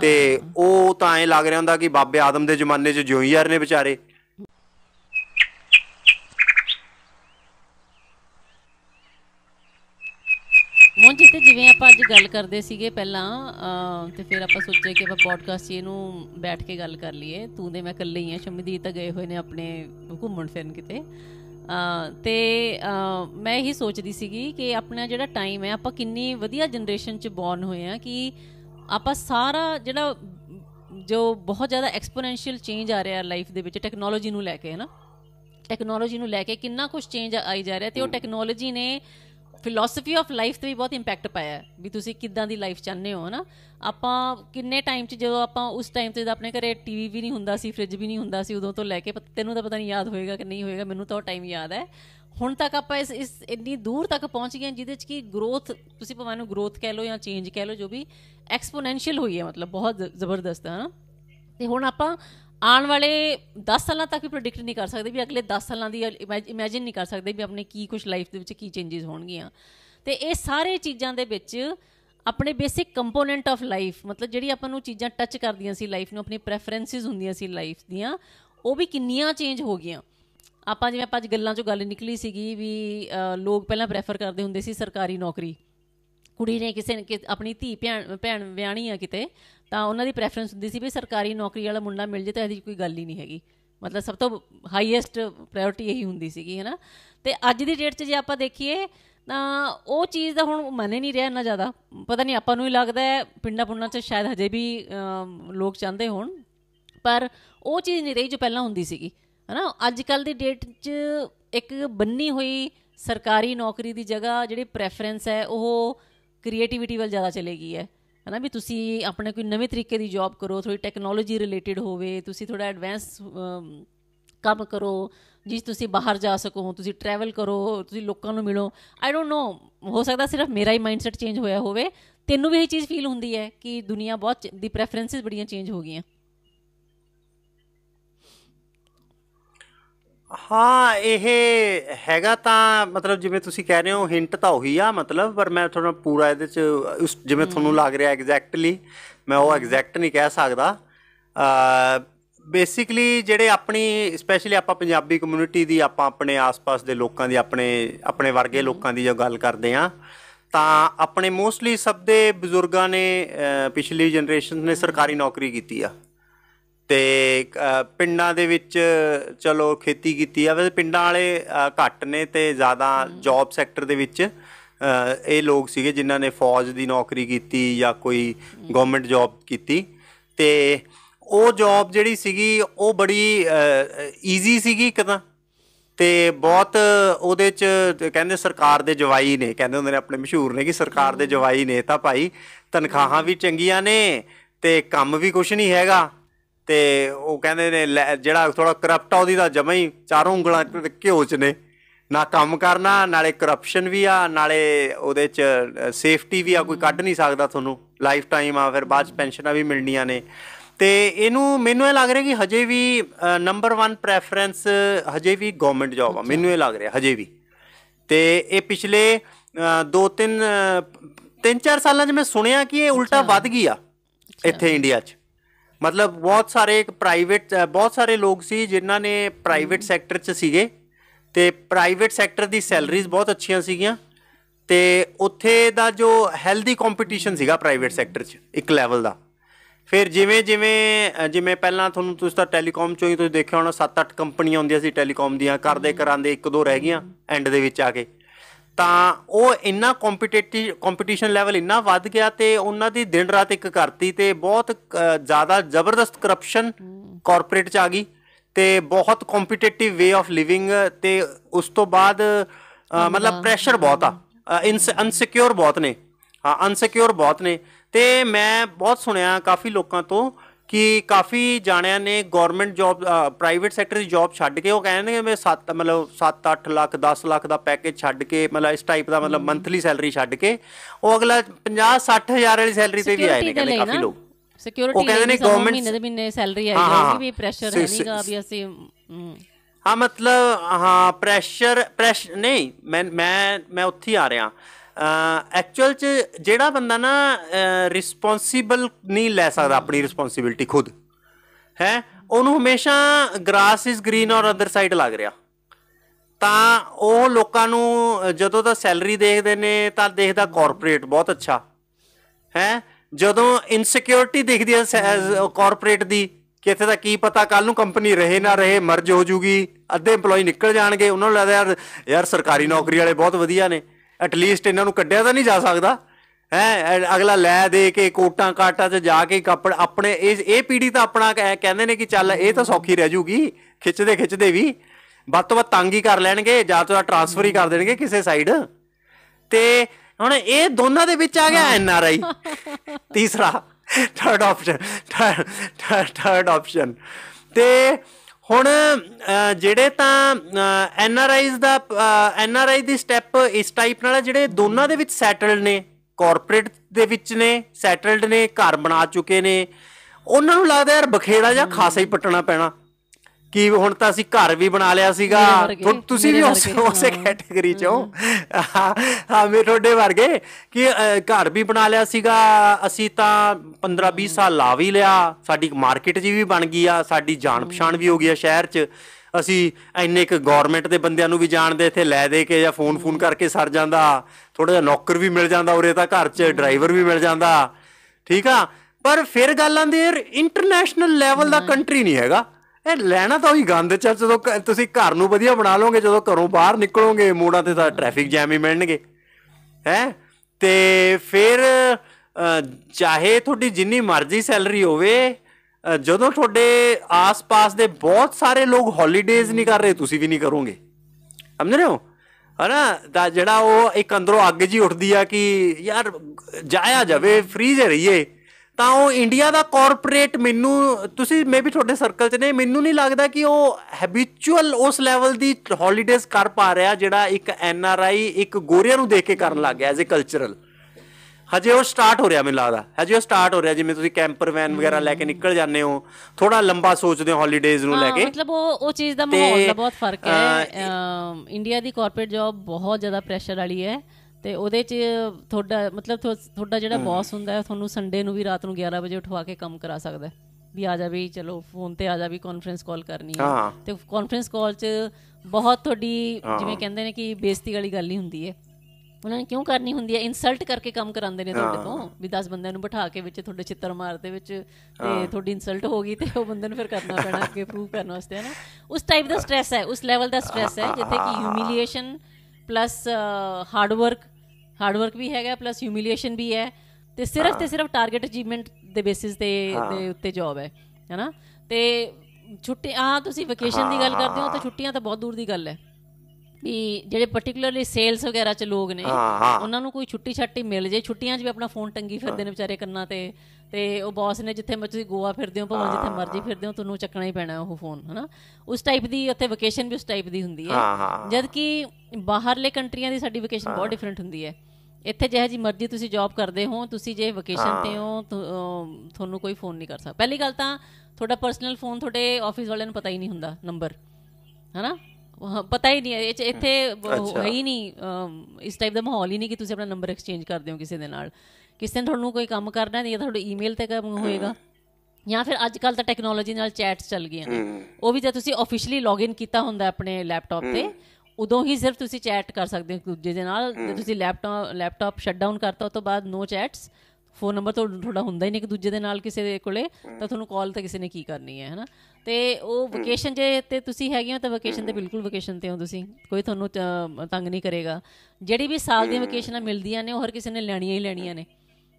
ਤੇ ਉਹ ਤਾਂ ਐ ਲੱਗ ਰਿਹਾ ਹੁੰਦਾ ਕਿ ਬਾਬੇ ਆਦਮ ਦੇ ਜ਼ਮਾਨੇ 'ਚ ਜਿਉਂ ਯਾਰ ਨੇ ਵਿਚਾਰੇ ਮੋਹਨ ਜੀ ਤੇ ਜਿਵੇਂ ਆਪਾਂ ਅੱਜ ਗੱਲ ਕਰਦੇ ਸੀਗੇ ਪਹਿਲਾਂ ਤੇ ਫਿਰ ਆਪਾਂ ਸੋਚਿਆ ਕਿ ਆਪਾਂ ਪੋਡਕਾਸਟ 'ਚ ਇਹਨੂੰ ਬੈਠ ਕੇ ਗੱਲ ਕਰ ਲਈਏ ਤੂੰ ਦੇ ਮੈਂ ਇਕੱਲੇ ਹੀ ਆ ਸ਼ਮਦੀ ਤਾਂ ਗਏ ਹੋਏ ਨੇ ਆਪਣੇ ਘੁੰਮਣ ਫਿਰਨ ਕਿਤੇ ਤੇ ਮੈਂ ਇਹੀ ਸੋਚਦੀ ਸੀਗੀ ਕਿ ਆਪਣਾ ਜਿਹੜਾ ਟਾਈਮ ਹੈ ਆਪਾਂ ਕਿੰਨੀ ਵਧੀਆ ਜਨਰੇਸ਼ਨ 'ਚ ਬੌਰਨ ਹੋਏ ਆ ਕਿ ਆਪਾਂ ਸਾਰਾ ਜਿਹੜਾ ਜੋ ਬਹੁਤ ਜ਼ਿਆਦਾ ਐਕਸਪੋਨੈਂਸ਼ੀਅਲ ਚੇਂਜ ਆ ਰਿਹਾ ਲਾਈਫ ਦੇ ਵਿੱਚ ਟੈਕਨੋਲੋਜੀ ਨੂੰ ਲੈ ਕੇ ਹੈ ਨਾ ਟੈਕਨੋਲੋਜੀ ਨੂੰ ਲੈ ਕੇ ਕਿੰਨਾ ਕੁਝ ਚੇਂਜ ਆਈ ਜਾ ਰਿਹਾ ਤੇ ਉਹ ਟੈਕਨੋਲੋਜੀ ਨੇ ਫਿਲਾਸਫੀ ਆਫ ਲਾਈਫ ਤੇ ਵੀ ਬਹੁਤ ਇੰਪੈਕਟ ਪਾਇਆ ਹੈ ਵੀ ਤੁਸੀਂ ਕਿੱਦਾਂ ਦੀ ਲਾਈਫ ਚਾਹੁੰਦੇ ਹੋ ਨਾ ਆਪਾਂ ਕਿੰਨੇ ਟਾਈਮ 'ਚ ਜਦੋਂ ਆਪਾਂ ਉਸ ਟਾਈਮ ਤੇ ਆਪਣੇ ਘਰੇ ਟੀਵੀ ਵੀ ਨਹੀਂ ਹੁੰਦਾ ਸੀ ਫ੍ਰਿਜ ਵੀ ਨਹੀਂ ਹੁੰਦਾ ਸੀ ਉਦੋਂ ਤੋਂ ਲੈ ਕੇ ਤੈਨੂੰ ਤਾਂ ਪਤਾ ਨਹੀਂ ਯਾਦ ਹੋਏਗਾ ਕਿ ਨਹੀਂ ਹੋਏਗਾ ਮੈਨੂੰ ਤਾਂ ਉਹ ਟਾਈਮ ਯਾਦ ਹੈ ਹੁਣ ਤੱਕ ਆਪਾਂ ਇਸ ਇਸ ਇੰਨੀ ਦੂਰ ਤੱਕ ਪਹੁੰਚ ਗਏ ਜਿਹਦੇ ਚ ਕੀ ਗਰੋਥ ਤੁਸੀਂ ਭਾਵੇਂ ਨੂੰ ਗਰੋਥ ਕਹਿ ਲਓ ਜਾਂ ਚੇਂਜ ਕਹਿ ਲਓ ਜੋ ਵੀ ਐਕਸਪੋਨੈਂਸ਼ੀਅਲ ਹੋਈ ਹੈ ਮਤਲਬ ਬਹੁਤ ਜ਼ਬਰਦਸਤ ਹੈ ਨਾ ਤੇ ਹੁਣ ਆਪਾਂ ਆਉਣ ਵਾਲੇ 10 ਸਾਲਾਂ ਤੱਕ ਵੀ ਪ੍ਰੈਡਿਕਟ ਨਹੀਂ ਕਰ ਸਕਦੇ ਵੀ ਅਗਲੇ 10 ਸਾਲਾਂ ਦੀ ਇਮੇਜਿਨ ਨਹੀਂ ਕਰ ਸਕਦੇ ਵੀ ਆਪਣੇ ਕੀ ਕੁਝ ਲਾਈਫ ਦੇ ਵਿੱਚ ਕੀ ਚੇਂਜਸ ਹੋਣਗੀਆਂ ਤੇ ਇਹ ਸਾਰੇ ਚੀਜ਼ਾਂ ਦੇ ਵਿੱਚ ਆਪਣੇ ਬੇਸਿਕ ਕੰਪੋਨੈਂਟ ਆਫ ਲਾਈਫ ਮਤਲਬ ਜਿਹੜੀ ਆਪਾਂ ਨੂੰ ਚੀਜ਼ਾਂ ਟੱਚ ਕਰਦੀਆਂ ਸੀ ਲਾਈਫ ਨੂੰ ਆਪਣੀ ਪ੍ਰੈਫਰੈਂਸਸ ਹੁੰਦੀਆਂ ਸੀ ਲਾਈਫ ਦੀਆਂ ਉਹ ਵੀ ਕਿੰਨੀਆਂ ਚੇਂਜ ਹੋ ਗਈਆਂ ਆਪਾਂ ਜਿਵੇਂ ਆਪਾਂ ਅੱਜ ਗੱਲਾਂ 'ਚੋਂ ਗੱਲ ਨਿਕਲੀ ਸੀਗੀ ਵੀ ਲੋਕ ਪਹਿਲਾਂ ਪ੍ਰੈਫਰ ਕਰਦੇ ਹੁੰਦੇ ਸੀ ਸਰਕਾਰੀ ਨੌਕਰੀ ਕੁੜੀ ਨੇ ਕਿਸੇ ਨੇ ਆਪਣੀ ਧੀ ਭੈਣ ਭੈਣ ਵਿਆਹਣੀ ਆ ਕਿਤੇ ਤਾਂ ਉਹਨਾਂ ਦੀ ਪ੍ਰੈਫਰੈਂਸ ਹੁੰਦੀ ਸੀ ਵੀ ਸਰਕਾਰੀ ਨੌਕਰੀ ਵਾਲਾ ਮੁੰਡਾ ਮਿਲ ਜੇ ਤਾਂ ਇਹਦੀ ਕੋਈ ਗੱਲ ਹੀ ਨਹੀਂ ਹੈਗੀ ਮਤਲਬ ਸਭ ਤੋਂ ਹਾਈਐਸਟ ਪ੍ਰਾਇੋਰਟੀ ਇਹੀ ਹੁੰਦੀ ਸੀਗੀ ਹੈਨਾ ਤੇ ਅੱਜ ਦੀ ਡੇਟ 'ਚ ਜੇ ਆਪਾਂ ਦੇਖੀਏ ਤਾਂ ਉਹ ਚੀਜ਼ ਦਾ ਹੁਣ ਮਨ ਨਹੀਂ ਰਿਹਾ ਇੰਨਾ ਜ਼ਿਆਦਾ ਪਤਾ ਨਹੀਂ ਆਪਾਂ ਨੂੰ ਹੀ ਲੱਗਦਾ ਹੈ ਪਿੰਡਾਂ ਪੁੰਡਾਂ 'ਚ ਸ਼ਾਇਦ ਹਜੇ ਵੀ ਲੋਕ ਚਾਹੁੰਦੇ ਹੋਣ ਪਰ ਉਹ ਚੀਜ਼ ਨਹੀਂ ਰਹੀ ਜੋ ਪਹਿਲਾਂ ਹੁੰਦੀ ਸੀਗੀ ਹਨਾ ਅੱਜ ਕੱਲ ਦੀ ਡੇਟ 'ਚ ਇੱਕ ਬੰਨੀ ਹੋਈ ਸਰਕਾਰੀ ਨੌਕਰੀ ਦੀ ਜਗ੍ਹਾ ਜਿਹੜੀ ਪ੍ਰੈਫਰੈਂਸ ਹੈ ਉਹ ਕ੍ਰੀਏਟੀਵਿਟੀ ਵੱਲ ਜ਼ਿਆਦਾ ਚਲੇ ਗਈ ਹੈ ਹਨਾ ਵੀ ਤੁਸੀਂ ਆਪਣੇ ਕੋਈ ਨਵੇਂ ਤਰੀਕੇ ਦੀ ਜੌਬ ਕਰੋ ਥੋੜੀ ਟੈਕਨੋਲੋਜੀ ਰਿਲੇਟਡ ਹੋਵੇ ਤੁਸੀਂ ਥੋੜਾ ਐਡਵਾਂਸ ਕੰਮ ਕਰੋ ਜਿਸ ਤੁਸੀਂ ਬਾਹਰ ਜਾ ਸਕੋ ਤੁਸੀਂ ਟਰੈਵਲ ਕਰੋ ਤੁਸੀਂ ਲੋਕਾਂ ਨੂੰ ਮਿਲੋ ਆਈ ਡੋਨਟ ਨੋ ਹੋ ਸਕਦਾ ਸਿਰਫ ਮੇਰਾ ਹੀ ਮਾਈਂਡਸੈਟ ਚੇਂਜ ਹੋਇਆ ਹੋਵੇ ਤੈਨੂੰ ਵੀ ਇਹ ਚੀਜ਼ ਫੀਲ ਹੁੰਦੀ ਹੈ ਕਿ ਦੁਨੀਆ ਬਹੁਤ ਦੀ ਪ੍ਰੈਫਰੈਂਸਸ ਬੜੀਆਂ ਚੇਂਜ ਹੋ ਗਈਆਂ ਹਾਂ ਇਹ ਹੈਗਾ ਤਾਂ ਮਤਲਬ ਜਿਵੇਂ ਤੁਸੀਂ ਕਹਿ ਰਹੇ ਹੋ ਹਿੰਟ ਤਾਂ ਉਹੀ ਆ ਮਤਲਬ ਪਰ ਮੈਂ ਤੁਹਾਨੂੰ ਪੂਰਾ ਇਹਦੇ ਚ ਉਸ ਜਿਵੇਂ ਤੁਹਾਨੂੰ ਲੱਗ ਰਿਹਾ ਐਗਜ਼ੈਕਟਲੀ ਮੈਂ ਉਹ ਐਗਜ਼ੈਕਟ ਨਹੀਂ ਕਹਿ ਸਕਦਾ ਬੇਸਿਕਲੀ ਜਿਹੜੇ ਆਪਣੀ ਸਪੈਸ਼ਲੀ ਆਪਾਂ ਪੰਜਾਬੀ ਕਮਿਊਨਿਟੀ ਦੀ ਆਪਾਂ ਆਪਣੇ ਆਸ-ਪਾਸ ਦੇ ਲੋਕਾਂ ਦੀ ਆਪਣੇ ਆਪਣੇ ਵਰਗੇ ਲੋਕਾਂ ਦੀ ਜੋ ਗੱਲ ਕਰਦੇ ਆ ਤਾਂ ਆਪਣੇ ਮੋਸਟਲੀ ਸਭ ਦੇ ਬਜ਼ੁਰਗਾਂ ਨੇ ਪਿਛਲੀ ਜਨਰੇਸ਼ਨ ਨੇ ਸਰਕਾਰੀ ਨੌਕਰੀ ਕੀਤੀ ਆ ਤੇ ਪਿੰਡਾਂ ਦੇ ਵਿੱਚ ਚਲੋ ਖੇਤੀ ਕੀਤੀ ਆ ਵੈਸੇ ਪਿੰਡਾਂ ਵਾਲੇ ਘੱਟ ਨੇ ਤੇ ਜ਼ਿਆਦਾ ਜੌਬ ਸੈਕਟਰ ਦੇ ਵਿੱਚ ਇਹ ਲੋਕ ਸੀਗੇ ਜਿਨ੍ਹਾਂ ਨੇ ਫੌਜ ਦੀ ਨੌਕਰੀ ਕੀਤੀ ਜਾਂ ਕੋਈ ਗਵਰਨਮੈਂਟ ਜੌਬ ਕੀਤੀ ਤੇ ਉਹ ਜੌਬ ਜਿਹੜੀ ਸੀਗੀ ਉਹ ਬੜੀ ਈਜ਼ੀ ਸੀਗੀ ਇੱਕ ਤਾਂ ਤੇ ਬਹੁਤ ਉਹਦੇ ਚ ਕਹਿੰਦੇ ਸਰਕਾਰ ਦੇ ਜਵਾਈ ਨੇ ਕਹਿੰਦੇ ਹੁੰਦੇ ਨੇ ਆਪਣੇ ਮਸ਼ਹੂਰ ਨੇ ਕਿ ਸਰਕਾਰ ਦੇ ਜਵਾਈ ਨੇ ਤਾਂ ਭਾਈ ਤਨਖਾਹਾਂ ਵੀ ਚੰਗੀਆਂ ਨੇ ਤੇ ਕੰਮ ਵੀ ਕੁਝ ਨਹੀਂ ਹੈਗਾ ਤੇ ਉਹ ਕਹਿੰਦੇ ਨੇ ਜਿਹੜਾ ਥੋੜਾ ਕਰਪਟ ਆ ਉਹਦੀ ਤਾਂ ਜਮਾ ਹੀ ਚਾਰੋਂ ਉਂਗਲਾਂ ਘਿਓ ਚ ਨੇ ਨਾ ਕੰਮ ਕਰਨਾ ਨਾਲੇ ਕਰਪਸ਼ਨ ਵੀ ਆ ਨਾਲੇ ਉਹਦੇ ਚ ਸੇਫਟੀ ਵੀ ਆ ਕੋਈ ਕੱਢ ਨਹੀਂ ਸਕਦਾ ਤੁਹਾਨੂੰ ਲਾਈਫ ਟਾਈਮ ਆ ਫਿਰ ਬਾਅਦ ਚ ਪੈਨਸ਼ਨਾਂ ਵੀ ਮਿਲਣੀਆਂ ਨੇ ਤੇ ਇਹਨੂੰ ਮੈਨੂੰ ਇਹ ਲੱਗ ਰਿਹਾ ਕਿ ਹਜੇ ਵੀ ਨੰਬਰ 1 ਪ੍ਰੈਫਰੈਂਸ ਹਜੇ ਵੀ ਗਵਰਨਮੈਂਟ ਜੌਬ ਆ ਮੈਨੂੰ ਇਹ ਲੱਗ ਰਿਹਾ ਹਜੇ ਵੀ ਤੇ ਇਹ ਪਿਛਲੇ 2-3 3-4 ਸਾਲਾਂ 'ਚ ਮੈਂ ਸੁਣਿਆ ਕਿ ਇਹ ਉਲਟਾ ਵੱਧ ਗਈ ਆ ਇੱਥੇ ਇੰਡੀਆ 'ਚ ਮਤਲਬ ਬਹੁਤ ਸਾਰੇ ਪ੍ਰਾਈਵੇਟ ਬਹੁਤ ਸਾਰੇ ਲੋਕ ਸੀ ਜਿਨ੍ਹਾਂ ਨੇ ਪ੍ਰਾਈਵੇਟ ਸੈਕਟਰ 'ਚ ਸੀਗੇ ਤੇ ਪ੍ਰਾਈਵੇਟ ਸੈਕਟਰ ਦੀ ਸੈਲਰੀਜ਼ ਬਹੁਤ ਅੱਛੀਆਂ ਸੀਗੀਆਂ ਤੇ ਉੱਥੇ ਦਾ ਜੋ ਹੈਲਦੀ ਕੰਪੀਟੀਸ਼ਨ ਸੀਗਾ ਪ੍ਰਾਈਵੇਟ ਸੈਕਟਰ 'ਚ ਇੱਕ ਲੈਵਲ ਦਾ ਫਿਰ ਜਿਵੇਂ ਜਿਵੇਂ ਜਿਵੇਂ ਪਹਿਲਾਂ ਤੁਹਾਨੂੰ ਤੁਸੀਂ ਤਾਂ ਟੈਲੀਕਾਮ ਚੋਂ ਹੀ ਤੁਸੀਂ ਦੇਖਿਆ ਹੋਣਾ 7-8 ਕੰਪਨੀਆਂ ਹੁੰਦੀਆਂ ਸੀ ਟੈਲੀਕਾਮ ਦੀਆਂ ਕਰਦੇ ਕਰਾਂਦੇ ਇੱਕ ਦੋ ਰਹਿ ਗਈਆਂ ਐਂਡ ਦੇ ਵਿੱਚ ਆ ਕੇ ਤਾਂ ਉਹ ਇੰਨਾ ਕੰਪੀਟੀਟਿਵ ਕੰਪੀਟੀਸ਼ਨ ਲੈਵਲ ਇੰਨਾ ਵੱਧ ਗਿਆ ਤੇ ਉਹਨਾਂ ਦੀ ਦਿਨ ਰਾਤ ਇੱਕ ਕਰਤੀ ਤੇ ਬਹੁਤ ਜ਼ਿਆਦਾ ਜ਼ਬਰਦਸਤ ਕਰਪਸ਼ਨ ਕਾਰਪੋਰੇਟ ਚ ਆ ਗਈ ਤੇ ਬਹੁਤ ਕੰਪੀਟੀਟਿਵ ਵੇ ਆਫ ਲਿਵਿੰਗ ਤੇ ਉਸ ਤੋਂ ਬਾਅਦ ਮਤਲਬ ਪ੍ਰੈਸ਼ਰ ਬਹੁਤ ਆ ਅਨਸਿਕਿਉਰ ਬਹੁਤ ਨੇ ਹਾਂ ਅਨਸਿਕਿਉਰ ਬਹੁਤ ਨੇ ਤੇ ਮੈਂ ਬਹੁਤ ਸੁਣਿਆ ਕਾਫੀ ਲੋਕਾਂ ਤੋਂ ਕਿ ਕਾਫੀ ਜਾਣਿਆਂ ਨੇ ਗਵਰਨਮੈਂਟ ਜੌਬ ਪ੍ਰਾਈਵੇਟ ਸੈਕਟਰ ਦੀ ਜੌਬ ਛੱਡ ਕੇ ਉਹ ਕਹਿੰਦੇ ਨੇ ਮੈਂ 7 ਮਤਲਬ 7-8 ਲੱਖ 10 ਲੱਖ ਦਾ ਪੈਕੇਜ ਛੱਡ ਕੇ ਮਤਲਬ ਇਸ ਟਾਈਪ ਦਾ ਮਤਲਬ ਮੰਥਲੀ ਸੈਲਰੀ ਛੱਡ ਕੇ ਉਹ ਅਗਲਾ 50 60 ਹਜ਼ਾਰ ਵਾਲੀ ਸੈਲਰੀ ਤੇ ਵੀ ਆਏ ਨੇ ਕਹਿੰਦੇ ਕਾਫੀ ਲੋਕ ਸਿਕਿਉਰਿਟੀ ਉਹ ਕਹਿੰਦੇ ਨੇ ਗਵਰਨਮੈਂਟ ਮਹੀਨੇ ਦੇ ਮਹੀਨੇ ਸੈਲਰੀ ਆਈ ਕਿ ਵੀ ਪ੍ਰੈਸ਼ਰ ਹੈ ਨਹੀਂਗਾ ਵੀ ਅਸੀਂ ਹਾਂ ਮਤਲਬ ਹਾਂ ਪ੍ਰੈਸ਼ਰ ਪ੍ਰੈਸ਼ਰ ਨਹੀਂ ਮੈਂ ਮੈਂ ਮੈਂ ਉੱਥੇ ਆ ਰਿਹਾ ਐਕਚੁਅਲ ਚ ਜਿਹੜਾ ਬੰਦਾ ਨਾ ਰਿਸਪੌਂਸੀਬਲ ਨਹੀਂ ਲੈ ਸਕਦਾ ਆਪਣੀ ਰਿਸਪੌਂਸਿਬਿਲਟੀ ਖੁਦ ਹੈ ਉਹਨੂੰ ਹਮੇਸ਼ਾ grass is green or other side ਲੱਗ ਰਿਹਾ ਤਾਂ ਉਹ ਲੋਕਾਂ ਨੂੰ ਜਦੋਂ ਤਾਂ ਸੈਲਰੀ ਦੇਖਦੇ ਨੇ ਤਾਂ ਦੇਖਦਾ ਕਾਰਪੋਰੇਟ ਬਹੁਤ ਅੱਛਾ ਹੈ ਜਦੋਂ ਇਨਸਿਕਿਉਰਿਟੀ ਦਿਖਦੀ ਹੈ ਕਾਰਪੋਰੇਟ ਦੀ ਕਿਥੇ ਦਾ ਤਾਂ ਕੀ ਪਤਾ ਕੱਲ ਨੂੰ ਕੰਪਨੀ ਰਹੇ ਨਾ ਰਹੇ ਮਰਜ ਹੋ ਜੂਗੀ ਅੱਧੇ EMPLOYE ਨਿਕਲ ਜਾਣਗੇ ਉਹਨਾਂ ਨੂੰ ਲੱਗਦਾ ਯਾਰ ਯਾਰ ਸਰਕਾਰੀ ਨੌਕਰੀ ਵਾਲੇ ਬਹੁਤ ਵਧੀਆ ਨੇ ਲੀਸਟ ਇਹਨਾਂ ਨੂੰ ਕੱਢਿਆ ਤਾਂ ਨਹੀਂ ਜਾ ਸਕਦਾ ਹੈ ਅਗਲਾ ਲੈ ਦੇ ਕੇ ਕੋਟਾਂ ਕਾਟਾਂ 'ਚ ਜਾ ਕੇ ਕੱਪੜ ਆਪਣੇ ਇਹ ਇਹ ਪੀੜੀ ਤਾਂ ਆਪਣਾ ਕਹਿੰਦੇ ਨੇ ਕਿ ਚੱਲ ਇਹ ਤਾਂ ਸੌਖੀ ਰਹਿ ਜੂਗੀ ਖਿੱਚਦੇ ਖਿੱਚਦੇ ਵੀ ਵੱਤ ਤੋਂ ਤੰਗੀ ਤੰਗ ਹੀ ਕਰ ਲੈਣਗੇ ਜਾਂ ਤਾਂ ਟ੍ਰਾਂਸਫਰ ਹੀ ਕਰ ਦੇਣਗੇ ਕਿਸੇ ਸਾਈਡ ਤੇ ਹੁਣ ਇਹ ਦੋਨਾਂ ਦੇ ਵਿੱਚ ਆ ਗਿਆ ਐਨ ਆਰ ਆਈ ਤੀਸਰਾ ਥਰਡ ਆਪਸ਼ਨ ਥਰਡ ਆਪਸ਼ਨ ਤੇ ਹੁਣ ਜਿਹੜੇ ਤਾਂ ਐਨ ਆਰ ਆਈਜ਼ ਦਾ ਐਨ ਆਰ ਆਈ ਦੀ ਸਟੈਪ ਇਸ ਟਾਈਪ ਨਾਲ ਜਿਹੜੇ ਦੋਨਾਂ ਦੇ ਵਿੱਚ ਸੈਟਲਡ ਨੇ ਕਾਰਪੋਰੇਟ ਦੇ ਵਿੱਚ ਨੇ ਸੈਟਲਡ ਨੇ ਘਰ ਬਣਾ ਚੁੱਕੇ ਨੇ ਉਹਨਾਂ ਨੂੰ ਲੱਗਦਾ ਯਾਰ ਬਖੇੜਾ ਜਾਂ ਖਾਸਾ ਹੀ ਪਟਣਾ ਪੈਣਾ ਕਿ ਹੁਣ ਤਾਂ ਅਸੀਂ ਘਰ ਵੀ ਬਣਾ ਲਿਆ ਸੀਗਾ ਹੁਣ ਤੁਸੀਂ ਵੀ ਉਸੇ ਕੈਟਾਗਰੀ ਚ ਹੋ ਹਾਂ ਮੇਰੇ ਤੁਹਾਡੇ ਵਰਗੇ ਕਿ ਘਰ ਵੀ ਬਣਾ ਲਿਆ ਸੀਗਾ ਅਸੀਂ ਤਾਂ 15 20 ਸਾਲ ਲਾ ਵੀ ਲਿਆ ਸਾਡੀ ਮਾਰਕੀਟ ਜੀ ਵੀ ਬਣ ਗਈ ਆ ਸਾਡੀ ਜਾਣ ਪਛਾਣ ਵੀ ਹੋ ਗਈ ਆ ਸ਼ਹਿਰ ਚ ਅਸੀਂ ਐਨੇ ਇੱਕ ਗਵਰਨਮੈਂਟ ਦੇ ਬੰਦਿਆਂ ਨੂੰ ਵੀ ਜਾਣਦੇ ਇੱਥੇ ਲੈ ਦੇ ਕੇ ਜਾਂ ਫੋਨ ਫੋਨ ਕਰਕੇ ਸਰ ਜਾਂਦਾ ਥੋੜਾ ਜਿਹਾ ਨੌਕਰ ਵੀ ਮਿਲ ਜਾਂਦਾ ਉਰੇ ਤਾਂ ਘਰ 'ਚ ਡਰਾਈਵਰ ਵੀ ਮਿਲ ਜਾਂਦਾ ਠੀਕ ਆ ਪਰ ਫਿਰ ਗੱਲ ਆਂਦੀ ਇੰਟਰਨੈਸ਼ਨਲ ਲੈਵਲ ਦਾ ਕੰਟਰੀ ਨਹੀਂ ਹੈਗਾ ਇਹ ਲੈਣਾ ਤਾਂ ਉਹੀ ਗੰਦ ਚੱਲ ਜਦੋਂ ਤੁਸੀਂ ਘਰ ਨੂੰ ਵਧੀਆ ਬਣਾ ਲੋਗੇ ਜਦੋਂ ਘਰੋਂ ਬਾਹਰ ਨਿਕਲੋਗੇ ਮੋੜਾਂ ਤੇ ਤਾਂ ਟ੍ਰੈਫਿਕ ਜੈਮ ਹੀ ਮਿਲਣਗੇ ਹੈ ਤੇ ਫਿਰ ਚਾਹੇ ਤੁਹਾਡੀ ਜਿੰਨੀ ਮਰਜ਼ੀ ਸੈਲਰੀ ਹੋਵੇ ਜਦੋਂ ਤੁਹਾਡੇ ਆਸ-ਪਾਸ ਦੇ ਬਹੁਤ ਸਾਰੇ ਲੋਕ ਹੌਲੀਡੇਜ਼ ਨਹੀਂ ਕਰ ਰਹੇ ਤੁਸੀਂ ਵੀ ਨਹੀਂ ਕਰੋਗੇ ਸਮਝ ਰਹੇ ਹੋ ਹਨਾ ਤਾਂ ਜਿਹੜਾ ਉਹ ਇੱਕ ਅੰਦਰੋਂ ਅੱਗ ਜੀ ਉੱਠਦੀ ਆ ਕਿ ਯਾਰ ਜਾਇਆ ਜਾਵੇ ਫ੍ਰੀਜ਼ ਰਹੀਏ ਤਾਂ ਉਹ ਇੰਡੀਆ ਦਾ ਕਾਰਪੋਰੇਟ ਮੈਨੂੰ ਤੁਸੀਂ ਮੇਬੀ ਤੁਹਾਡੇ ਸਰਕਲ 'ਚ ਨੇ ਮੈਨੂੰ ਨਹੀਂ ਲੱਗਦਾ ਕਿ ਉਹ ਹੈਬਿਚੁਅਲ ਉਸ ਲੈਵਲ ਦੀ ਹੌਲੀਡੇਜ਼ ਕਰ ਪਾ ਰਿਹਾ ਜਿਹੜਾ ਇੱਕ ਐਨ ਆਰ ਆਈ ਇੱਕ ਗੋਰੀਆਂ ਨੂੰ ਦੇਖ ਕੇ ਕਰਨ ਲੱਗ ਗਿਆ ਐਜ਼ ਅ ਕਲਚਰਲ ਹਜੇ ਉਹ ਸਟਾਰਟ ਹੋ ਰਿਹਾ ਮੈਨੂੰ ਲੱਗਦਾ ਹਜੇ ਉਹ ਸਟਾਰਟ ਹੋ ਰਿਹਾ ਜਿਵੇਂ ਤੁਸੀਂ ਕੈਂਪਰ ਵੈਨ ਵਗੈਰਾ ਲੈ ਕੇ ਨਿਕਲ ਜਾਂਦੇ ਹੋ ਥੋੜਾ ਲੰਬਾ ਸੋਚਦੇ ਹੋ ਹੌਲੀਡੇਜ਼ ਨੂੰ ਲੈ ਕੇ ਮਤਲਬ ਉਹ ਉਹ ਚੀਜ਼ ਦਾ ਮਾਹੌਲ ਦਾ ਬਹੁਤ ਫਰਕ ਹੈ ਇੰਡੀਆ ਦੀ ਕਾਰਪੋਰੇਟ ਜੌਬ ਬਹੁਤ ਜ਼ਿਆਦਾ ਪ੍ਰੈਸ਼ਰ ਵਾਲੀ ਹੈ ਤੇ ਉਹਦੇ 'ਚ ਤੁਹਾਡਾ ਮਤਲਬ ਤੁਹਾਡਾ ਜਿਹੜਾ ਬੌਸ ਹੁੰਦਾ ਹੈ ਤੁਹਾਨੂੰ ਸੰਡੇ ਨੂੰ ਵੀ ਰਾਤ ਨੂੰ 11 ਵਜੇ ਉਠਵਾ ਕੇ ਕੰਮ ਕਰਾ ਸਕਦਾ ਹੈ ਵੀ ਆ ਜਾ ਵੀ ਚਲੋ ਫੋਨ ਤੇ ਆ ਜਾ ਵੀ ਕਾਨਫਰੰਸ ਕਾਲ ਕਰਨੀ ਹੈ ਤੇ ਕਾਨਫਰੰਸ ਕਾਲ 'ਚ ਬਹੁਤ ਤੁਹਾਡੀ ਜਿਵੇਂ ਕਹਿੰਦੇ ਨੇ ਕਿ ਬੇਇੱਜ਼ਤੀ ਵਾਲੀ ਗੱਲ ਹੀ ਹੁੰਦੀ ਹੈ ਉਹਨਾਂ ਨੇ ਕਿਉਂ ਕਰਨੀ ਹੁੰਦੀ ਹੈ ਇਨਸਲਟ ਕਰਕੇ ਕੰਮ ਕਰਾਉਂਦੇ ਨੇ ਤੁਹਾਡੇ ਤੋਂ ਵੀ 10 ਬੰਦਿਆਂ ਨੂੰ ਬਿਠਾ ਕੇ ਵਿੱਚ ਤੁਹਾਡੇ ਚਿੱਤਰ ਮਾਰਦੇ ਵਿੱਚ ਤੇ ਤੁਹਾਡੀ ਇਨਸਲਟ ਹੋ ਗਈ ਤੇ ਉਹ ਬੰਦੇ ਨੂੰ ਫਿਰ ਕਰਨਾ ਪੈਣਾ ਅੱਗੇ ਪ੍ਰੂਵ ਕਰਨ ਵਾਸਤੇ ਹੈ ਨਾ ਉਸ ਟਾਈਪ ਦਾ ਸਟ्रेस ਹੈ ਉਸ ਲੈਵਲ ਦਾ ਸਟ्रेस ਹੈ ਜਿੱਥੇ ਕਿ humiliation plus hard work hard work ਵੀ ਹੈਗਾ ਪਲੱਸ ਹਿਊਮਿਲੀਏਸ਼ਨ ਵੀ ਹੈ ਤੇ ਸਿਰਫ ਤੇ ਸਿਰਫ ਟਾਰਗੇਟ ਅਚੀਵਮੈਂਟ ਦੇ ਬੇਸਿਸ ਤੇ ਦੇ ਉੱਤੇ ਜੌਬ ਹੈ ਹੈਨਾ ਤੇ ਛੁੱਟੀ ਆ ਤੁਸੀਂ ਵਕੇਸ਼ਨ ਦੀ ਗੱਲ ਕਰਦੇ ਹੋ ਤਾਂ ਛੁੱਟੀਆਂ ਤਾਂ ਬਹੁਤ ਦੂਰ ਦੀ ਗੱਲ ਹੈ ਵੀ ਜਿਹੜੇ ਪਾਰਟਿਕੂਲਰਲੀ ਸੇਲਸ ਵਗੈਰਾ ਚ ਲੋਕ ਨੇ ਉਹਨਾਂ ਨੂੰ ਕੋਈ ਛੁੱਟੀ ਛੱਟੀ ਮਿਲ ਜੇ ਛੁੱਟੀਆਂ 'ਚ ਵੀ ਆਪਣਾ ਫੋਨ ਟੰਗੀ ਫਿਰਦੇ ਨੇ ਵਿਚਾਰੇ ਕੰਨਾਂ ਤੇ ਤੇ ਉਹ ਬੌਸ ਨੇ ਜਿੱਥੇ ਤੁਸੀਂ ਗੋਆ ਫਿਰਦੇ ਹੋ ਭਾਵੇਂ ਜਿੱਥੇ ਮਰਜ਼ੀ ਫਿਰਦੇ ਹੋ ਤੁਹਾਨੂੰ ਚੱਕਣਾ ਹੀ ਪੈਣਾ ਉਹ ਫੋਨ ਹਨਾ ਉਸ ਟਾਈਪ ਦੀ ਉੱਥੇ ਵਕੇਸ਼ਨ ਵੀ ਉਸ ਟਾਈਪ ਦੀ ਹੁੰਦੀ ਹੈ ਜਦ ਕਿ ਬਾਹਰਲੇ ਕੰਟਰੀਆਂ ਦੀ ਸਾਡੀ ਵਕੇਸ਼ਨ ਬਹੁਤ ਡਿਫਰੈਂਟ ਹੁੰਦੀ ਹੈ ਇੱਥੇ ਜਿਹੇ ਜੀ ਮਰਜ਼ੀ ਤੁਸੀਂ ਜੌਬ ਕਰਦੇ ਹੋ ਤੁਸੀਂ ਜੇ ਵਕੇਸ਼ਨ ਤੇ ਹੋ ਤੁਹਾਨੂੰ ਕੋਈ ਫੋਨ ਨਹੀਂ ਕਰ ਸਕਦਾ ਪਹਿਲੀ ਗੱਲ ਤਾਂ ਤੁਹਾਡਾ ਪਰਸਨਲ ਫੋਨ ਤੁਹਾਡੇ ਆਫਿਸ ਵਾਲਿਆਂ ਨੂੰ ਪਤਾ ਹੀ ਨਹੀਂ ਹੁੰਦਾ ਨੰਬਰ ਹੈਨਾ ਪਤਾ ਹੀ ਨਹੀਂ ਇੱਥੇ ਹੈ ਹੀ ਨਹੀਂ ਇਸ ਟਾਈਪ ਦਾ ਮਾਹੌਲ ਹੀ ਨਹੀਂ ਕਿ ਤੁਸੀਂ ਆਪਣਾ ਨੰਬਰ ਐਕਸਚੇਂਜ ਕਰਦੇ ਹੋ ਕਿਸੇ ਦੇ ਨਾਲ ਕਿਸੇ ਨੇ ਤੁਹਾਨੂੰ ਕੋਈ ਕੰਮ ਕਰਨਾ ਨਹੀਂ ਤੁਹਾਡੇ ਈਮੇਲ ਤੇ ਕੰਮ ਹੋਏਗਾ ਜਾਂ ਫਿਰ ਅੱਜ ਕੱਲ ਤਾਂ ਟੈਕਨੋਲੋਜੀ ਨਾਲ ਚੈਟਸ ਚੱਲ ਗਈਆਂ ਨੇ ਉਹ ਵੀ ਜੇ ਤੁਸੀਂ ਆਫੀਸ਼ੀਅਲੀ ਲੌਗਇਨ ਕੀਤਾ ਹੁੰਦਾ ਆਪਣੇ ਲੈਪਟਾਪ ਤੇ ਉਦੋਂ ਹੀ ਸਿਰਫ ਤੁਸੀਂ ਚੈਟ ਕਰ ਸਕਦੇ ਹੋ ਦੂਜੇ ਦੇ ਨਾਲ ਜੇ ਤੁਸੀਂ ਲੈਪਟਾਪ ਲੈਪਟਾਪ ਸ਼ਟਡਾਊਨ ਕਰਤਾ ਉਸ ਤੋਂ ਬਾਅਦ ਨੋ ਚੈਟਸ ਫੋਨ ਨੰਬਰ ਤੋਂ ਥੋੜਾ ਹੁੰਦਾ ਹੀ ਨਹੀਂ ਕਿ ਦੂਜੇ ਦੇ ਨਾਲ ਕਿਸੇ ਦੇ ਕੋਲੇ ਤਾਂ ਤੁਹਾਨੂੰ ਕਾਲ ਤਾਂ ਕਿਸੇ ਨੇ ਕੀ ਕਰਨੀ ਹੈ ਹਨਾ ਤੇ ਉਹ ਵਕੇਸ਼ਨ ਜੇ ਤੇ ਤੁਸੀਂ ਹੈਗੇ ਹੋ ਤਾਂ ਵਕੇਸ਼ਨ ਤੇ ਬਿਲਕੁਲ ਵਕੇਸ਼ਨ ਤੇ ਹੋ ਤੁਸੀਂ ਕੋਈ ਤੁਹਾਨੂੰ ਤੰਗ ਨਹੀਂ ਕਰੇਗਾ ਜਿਹੜੀ ਵੀ ਸਾਲ ਦੀ ਵਕੇਸ਼ਨਾਂ ਮਿਲਦੀਆਂ ਨੇ ਉਹ ਹਰ ਕਿਸੇ ਨੇ ਲੈਣੀਆਂ ਹੀ ਲੈਣੀਆਂ ਨੇ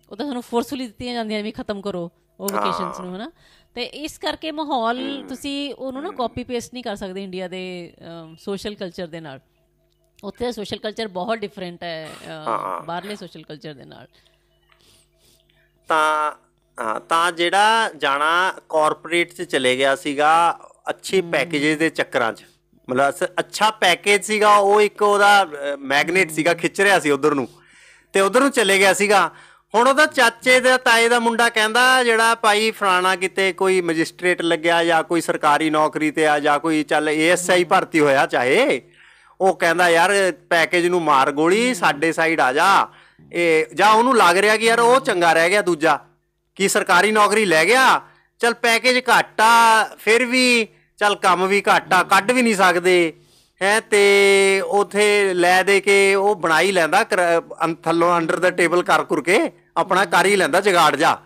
ਉਹ ਤਾਂ ਤੁਹਾਨੂੰ ਫੋਰਸਫੁਲੀ ਦਿੱਤੀਆਂ ਜਾਂਦੀਆਂ ਨੇ ਵੀ ਖਤਮ ਕਰੋ ਉਹ ਵਕੇਸ਼ਨਸ ਨੂੰ ਹਨਾ ਤੇ ਇਸ ਕਰਕੇ ਮਾਹੌਲ ਤੁਸੀਂ ਉਹਨੂੰ ਨਾ ਕਾਪੀ ਪੇਸਟ ਨਹੀਂ ਕਰ ਸਕਦੇ ਇੰਡੀਆ ਦੇ ਸੋਸ਼ਲ ਕਲਚਰ ਦੇ ਨਾਲ ਉੱਥੇ ਸੋਸ਼ਲ ਕਲਚਰ ਬਹੁਤ ਡਿਫਰੈਂਟ ਹੈ ਬਾਹਰਲੇ ਸੋਸ਼ਲ ਕਲਚਰ ਦੇ ਨਾਲ ਤਾਂ ਤਾਂ ਜਿਹੜਾ ਜਾਣਾ ਕਾਰਪੋਰੇਟ 'ਚ ਚਲੇ ਗਿਆ ਸੀਗਾ ਅੱਛੇ ਪੈਕੇजेस ਦੇ ਚੱਕਰਾਂ 'ਚ ਮਤਲਬ ਅੱਛਾ ਪੈਕੇਜ ਸੀਗਾ ਉਹ ਇੱਕ ਉਹਦਾ ਮੈਗਨੇਟ ਸੀਗਾ ਖਿੱਚ ਰਿਹਾ ਸੀ ਉਧਰ ਨੂੰ ਤੇ ਉਧਰ ਨੂੰ ਚਲੇ ਗਿਆ ਸੀਗਾ ਹੁਣ ਉਹਦਾ ਚਾਚੇ ਦਾ ਤਾਏ ਦਾ ਮੁੰਡਾ ਕਹਿੰਦਾ ਜਿਹੜਾ ਭਾਈ ਫਰਾਨਾ ਕਿਤੇ ਕੋਈ ਮੈਜਿਸਟ੍ਰੇਟ ਲੱਗਿਆ ਜਾਂ ਕੋਈ ਸਰਕਾਰੀ ਨੌਕਰੀ ਤੇ ਆ ਜਾਂ ਕੋਈ ਚੱਲ ਐਸਆਈ ਭਰਤੀ ਹੋਇਆ ਚਾਹੇ ਉਹ ਕਹਿੰਦਾ ਯਾਰ ਪੈਕੇਜ ਨੂੰ ਮਾਰ ਗੋਲੀ ਸਾਡੇ ਸਾਈਡ ਆ ਜਾ ਇਹ ਜਾਂ ਉਹਨੂੰ ਲੱਗ ਰਿਹਾ ਕਿ ਯਾਰ ਉਹ ਚੰਗਾ ਰਹਿ ਗਿਆ ਦੂਜਾ ਕੀ ਸਰਕਾਰੀ ਨੌਕਰੀ ਲੈ ਗਿਆ ਚਲ ਪੈਕੇਜ ਘਾਟਾ ਫਿਰ ਵੀ ਚਲ ਕੰਮ ਵੀ ਘਾਟਾ ਕੱਢ ਵੀ ਨਹੀਂ ਸਕਦੇ ਹੈ ਤੇ ਉਥੇ ਲੈ ਦੇ ਕੇ ਉਹ ਬਣਾਈ ਲੈਂਦਾ ਥੱਲੋਂ ਅੰਡਰ ਦਾ ਟੇਬਲ ਕਰ ਕਰਕੇ ਆਪਣਾ ਕਰ ਹੀ ਲੈਂਦਾ ਜਗਾੜ ਜਾ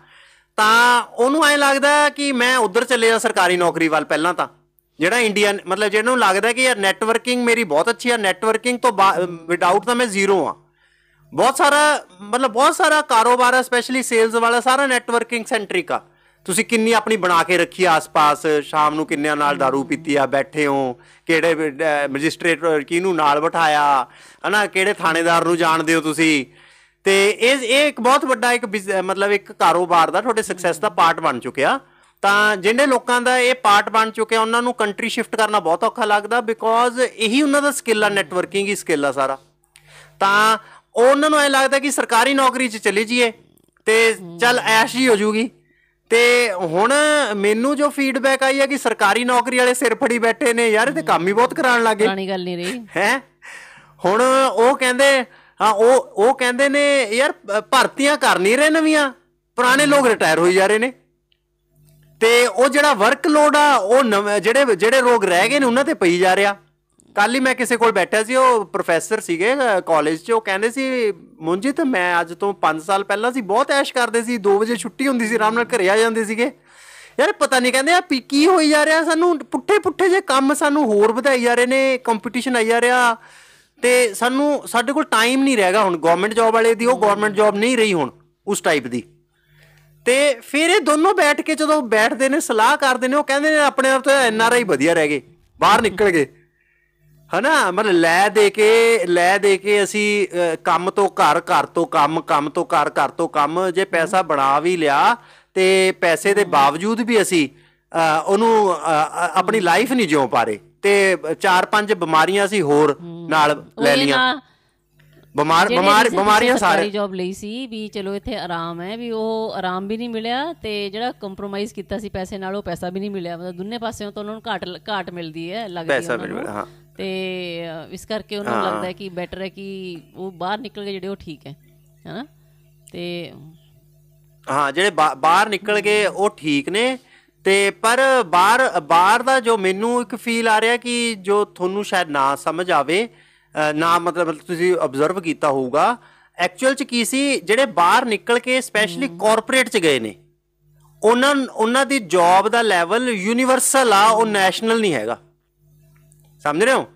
ਤਾਂ ਉਹਨੂੰ ਐ ਲੱਗਦਾ ਕਿ ਮੈਂ ਉਧਰ ਚੱਲੇ ਜਾ ਸਰਕਾਰੀ ਨੌਕਰੀ ਵੱਲ ਪਹਿਲਾਂ ਤਾਂ ਜਿਹੜਾ ਇੰਡੀਅਨ ਮਤਲਬ ਜਿਹਨੂੰ ਲੱਗਦਾ ਕਿ ਯਾਰ ਨੈਟਵਰਕਿੰਗ ਮੇਰੀ ਬਹੁਤ ਅੱਛੀ ਆ ਨੈਟਵਰਕਿੰਗ ਤੋਂ ਵਿਦਆਊਟ ਤਾਂ ਮੈਂ ਜ਼ੀਰੋ ਆ ਬਹੁਤ ਸਾਰਾ ਮਤਲਬ ਬਹੁਤ ਸਾਰਾ ਕਾਰੋਬਾਰ ਆ ਸਪੈਸ਼ਲੀ ਸੇਲਸ ਵਾਲਾ ਸਾਰਾ ਨੈਟਵਰਕਿੰਗ ਸੈਂਟ੍ਰਿਕ ਆ ਤੁਸੀਂ ਕਿੰਨੀ ਆਪਣੀ ਬਣਾ ਕੇ ਰੱਖੀ ਆਸ-ਪਾਸ ਸ਼ਾਮ ਨੂੰ ਕਿੰਨਿਆਂ ਨਾਲ दारू ਪੀਤੀ ਆ ਬੈਠੇ ਹੋ ਕਿਹੜੇ ਮੈਜਿਸਟ੍ਰੇਟ ਕਿਹਨੂੰ ਨਾਲ ਬਿਠਾਇਆ ਹਨਾ ਕਿਹੜੇ ਥਾਣੇਦਾਰ ਨੂੰ ਜਾਣਦੇ ਹੋ ਤੁਸੀਂ ਤੇ ਇਹ ਇਹ ਇੱਕ ਬਹੁਤ ਵੱਡਾ ਇੱਕ ਮਤਲਬ ਇੱਕ ਕਾਰੋਬਾਰ ਦਾ ਤੁਹਾਡੇ ਸਕਸੈਸ ਦਾ ਪਾਰਟ ਬਣ ਚੁੱਕਿਆ ਤਾਂ ਜਿਹਨੇ ਲੋਕਾਂ ਦਾ ਇਹ ਪਾਰਟ ਬਣ ਚੁੱਕਿਆ ਉਹਨਾਂ ਨੂੰ ਕੰਟਰੀ ਸ਼ਿਫਟ ਕਰਨਾ ਬਹੁਤ ਔਖਾ ਲੱਗਦਾ ਬਿਕੋਜ਼ ਇਹੀ ਉਹਨਾਂ ਦਾ ਸਕਿੱਲ ਆ ਨੈਟਵਰਕਿੰਗ ਹੀ ਸਕਿੱਲ ਆ ਸਾਰਾ ਤਾਂ ਉਹਨਾਂ ਨੂੰ ਐ ਲੱਗਦਾ ਕਿ ਸਰਕਾਰੀ ਨੌਕਰੀ 'ਚ ਚਲੇ ਜਾਈਏ ਤੇ ਚੱਲ ਐਸ਼ ਹੀ ਹੋ ਜੂਗੀ ਤੇ ਹੁਣ ਮੈਨੂੰ ਜੋ ਫੀਡਬੈਕ ਆਈ ਹੈ ਕਿ ਸਰਕਾਰੀ ਨੌਕਰੀ ਵਾਲੇ ਸਿਰ ਫੜੀ ਬੈਠੇ ਨੇ ਯਾਰ ਇਹ ਤੇ ਕੰਮ ਹੀ ਬਹੁਤ ਕਰਾਉਣ ਲੱਗੇ ਪੁਰਾਣੀ ਗੱਲ ਨਹੀਂ ਰਹੀ ਹੈ ਹੁਣ ਉਹ ਕਹਿੰਦੇ ਹਾਂ ਉਹ ਉਹ ਕਹਿੰਦੇ ਨੇ ਯਾਰ ਭਰਤੀਆਂ ਕਰ ਨਹੀਂ ਰਹੇ ਨਵੀਆਂ ਪੁਰਾਣੇ ਲੋਕ ਰਿਟਾਇਰ ਹੋਈ ਜਾ ਰਹੇ ਨੇ ਤੇ ਉਹ ਜਿਹੜਾ ਵਰਕ ਲੋਡ ਆ ਉਹ ਜਿਹੜੇ ਜਿਹੜੇ ਰੋਗ ਰਹਿ ਗਏ ਨੇ ਉਹਨਾਂ ਤੇ ਪਈ ਜਾ ਰਿਹਾ ਕੱਲ ਹੀ ਮੈਂ ਕਿਸੇ ਕੋਲ ਬੈਠਾ ਸੀ ਉਹ ਪ੍ਰੋਫੈਸਰ ਸੀਗੇ ਕਾਲਜ 'ਚ ਉਹ ਕਹਿੰਦੇ ਸੀ ਤਾਂ ਮੈਂ ਅੱਜ ਤੋਂ 5 ਸਾਲ ਪਹਿਲਾਂ ਸੀ ਬਹੁਤ ਐਸ਼ ਕਰਦੇ ਸੀ 2 ਵਜੇ ਛੁੱਟੀ ਹੁੰਦੀ ਸੀ ਆਰਾਮ ਨਾਲ ਘਰੇ ਆ ਜਾਂਦੇ ਸੀਗੇ ਯਾਰ ਪਤਾ ਨਹੀਂ ਕਹਿੰਦੇ ਆ ਕੀ ਹੋਈ ਜਾ ਰਿਹਾ ਸਾਨੂੰ ਪੁੱਠੇ ਪੁੱਠੇ ਜੇ ਕੰਮ ਸਾਨੂੰ ਹੋਰ ਵਧਾਈ ਜਾ ਰਹੇ ਨੇ ਕੰਪੀਟੀਸ਼ਨ ਆਈ ਜਾ ਰਿਹਾ ਤੇ ਸਾਨੂੰ ਸਾਡੇ ਕੋਲ ਟਾਈਮ ਨਹੀਂ ਰਹੇਗਾ ਹੁਣ ਗਵਰਨਮੈਂਟ ਜੌਬ ਵਾਲੇ ਦੀ ਉਹ ਗਵਰਨਮੈਂਟ ਜੌਬ ਨਹੀਂ ਰਹੀ ਹੁਣ ਉਸ ਟਾਈਪ ਦੀ ਤੇ ਫਿਰ ਇਹ ਦੋਨੋਂ ਬੈਠ ਕੇ ਜਦੋਂ ਬੈਠਦੇ ਨੇ ਸਲਾਹ ਕਰਦੇ ਨੇ ਉਹ ਕਹਿੰਦੇ ਨੇ ਆਪਣੇ ਆਪ ਤੋਂ ਐਨ ਆਰ ਆਈ ਵਧੀਆ ਰਹਿ ਗਏ ਬਾਹਰ ਨਿਕਲ ਗਏ ਹਨਾ ਮਤਲਬ ਲੈ ਦੇ ਕੇ ਲੈ ਦੇ ਕੇ ਅਸੀਂ ਕੰਮ ਤੋਂ ਘਰ ਘਰ ਤੋਂ ਕੰਮ ਕੰਮ ਤੋਂ ਘਰ ਘਰ ਤੋਂ ਕੰਮ ਜੇ ਪੈਸਾ ਬਣਾ ਵੀ ਲਿਆ ਤੇ ਪੈਸੇ ਦੇ ਬਾਵਜੂਦ ਵੀ ਅਸੀਂ ਉਹਨੂੰ ਆਪਣੀ ਲਾਈਫ ਨਹੀਂ ਜਿਉ ਪਾਰੇ ਤੇ ਚਾਰ ਪੰਜ ਬਿਮਾਰੀਆਂ ਸੀ ਹੋਰ ਨਾਲ ਲੈ ਲੀਆਂ ਬਿਮਾਰ ਬਿਮਾਰ ਬਿਮਾਰੀਆਂ ਸਾਰੇ ਜੌਬ ਲਈ ਸੀ ਵੀ ਚਲੋ ਇੱਥੇ ਆਰਾਮ ਹੈ ਵੀ ਉਹ ਆਰਾਮ ਵੀ ਨਹੀਂ ਮਿਲਿਆ ਤੇ ਜਿਹੜਾ ਕੰਪਰੋਮਾਈਜ਼ ਕੀਤਾ ਸੀ ਪੈਸੇ ਨਾਲ ਉਹ ਪੈਸਾ ਵੀ ਨਹੀਂ ਮਿਲਿਆ ਮਤਲਬ ਦੋਨੇ ਪਾਸਿਓਂ ਤੋਂ ਉਹਨਾਂ ਨੂੰ ਘਾਟ ਘਾਟ ਮਿਲਦੀ ਹੈ ਲੱਗਦੀ ਹੈ ਪੈਸਾ ਮਿਲਦਾ ਹਾਂ ਤੇ ਇਸ ਕਰਕੇ ਉਹਨਾਂ ਨੂੰ ਲੱਗਦਾ ਹੈ ਕਿ ਬੈਟਰ ਹੈ ਕਿ ਉਹ ਬਾਹਰ ਨਿਕਲ ਕੇ ਜਿਹੜੇ ਉਹ ਠੀਕ ਹੈ ਹੈਨਾ ਤੇ ਹਾਂ ਜਿਹੜੇ ਬਾਹਰ ਨਿਕਲ ਕੇ ਉਹ ਠੀਕ ਨੇ ਤੇ ਪਰ ਬਾਹਰ ਬਾਹਰ ਦਾ ਜੋ ਮੈਨੂੰ ਇੱਕ ਫੀਲ ਆ ਰਿਹਾ ਕਿ ਜੋ ਤੁਹਾਨੂੰ ਸ਼ਾਇਦ ਨਾ ਸਮਝ ਆਵੇ ਨਾ ਮਤਲਬ ਤੁਸੀਂ ਅਬਜ਼ਰਵ ਕੀਤਾ ਹੋਊਗਾ ਐਕਚੁਅਲ ਚ ਕੀ ਸੀ ਜਿਹੜੇ ਬਾਹਰ ਨਿਕਲ ਕੇ ਸਪੈਸ਼ਲੀ ਕਾਰਪੋਰੇਟ ਚ ਗਏ ਨੇ ਉਹਨਾਂ ਉਹਨਾਂ ਦੀ ਜੌਬ ਦਾ ਲੈਵਲ ਯੂਨੀਵਰਸਲ ਆ ਉਹ ਨੈਸ਼ਨਲ ਨਹੀਂ ਹੈਗਾ ਸਮਝ ਰਹੇ ਹੋ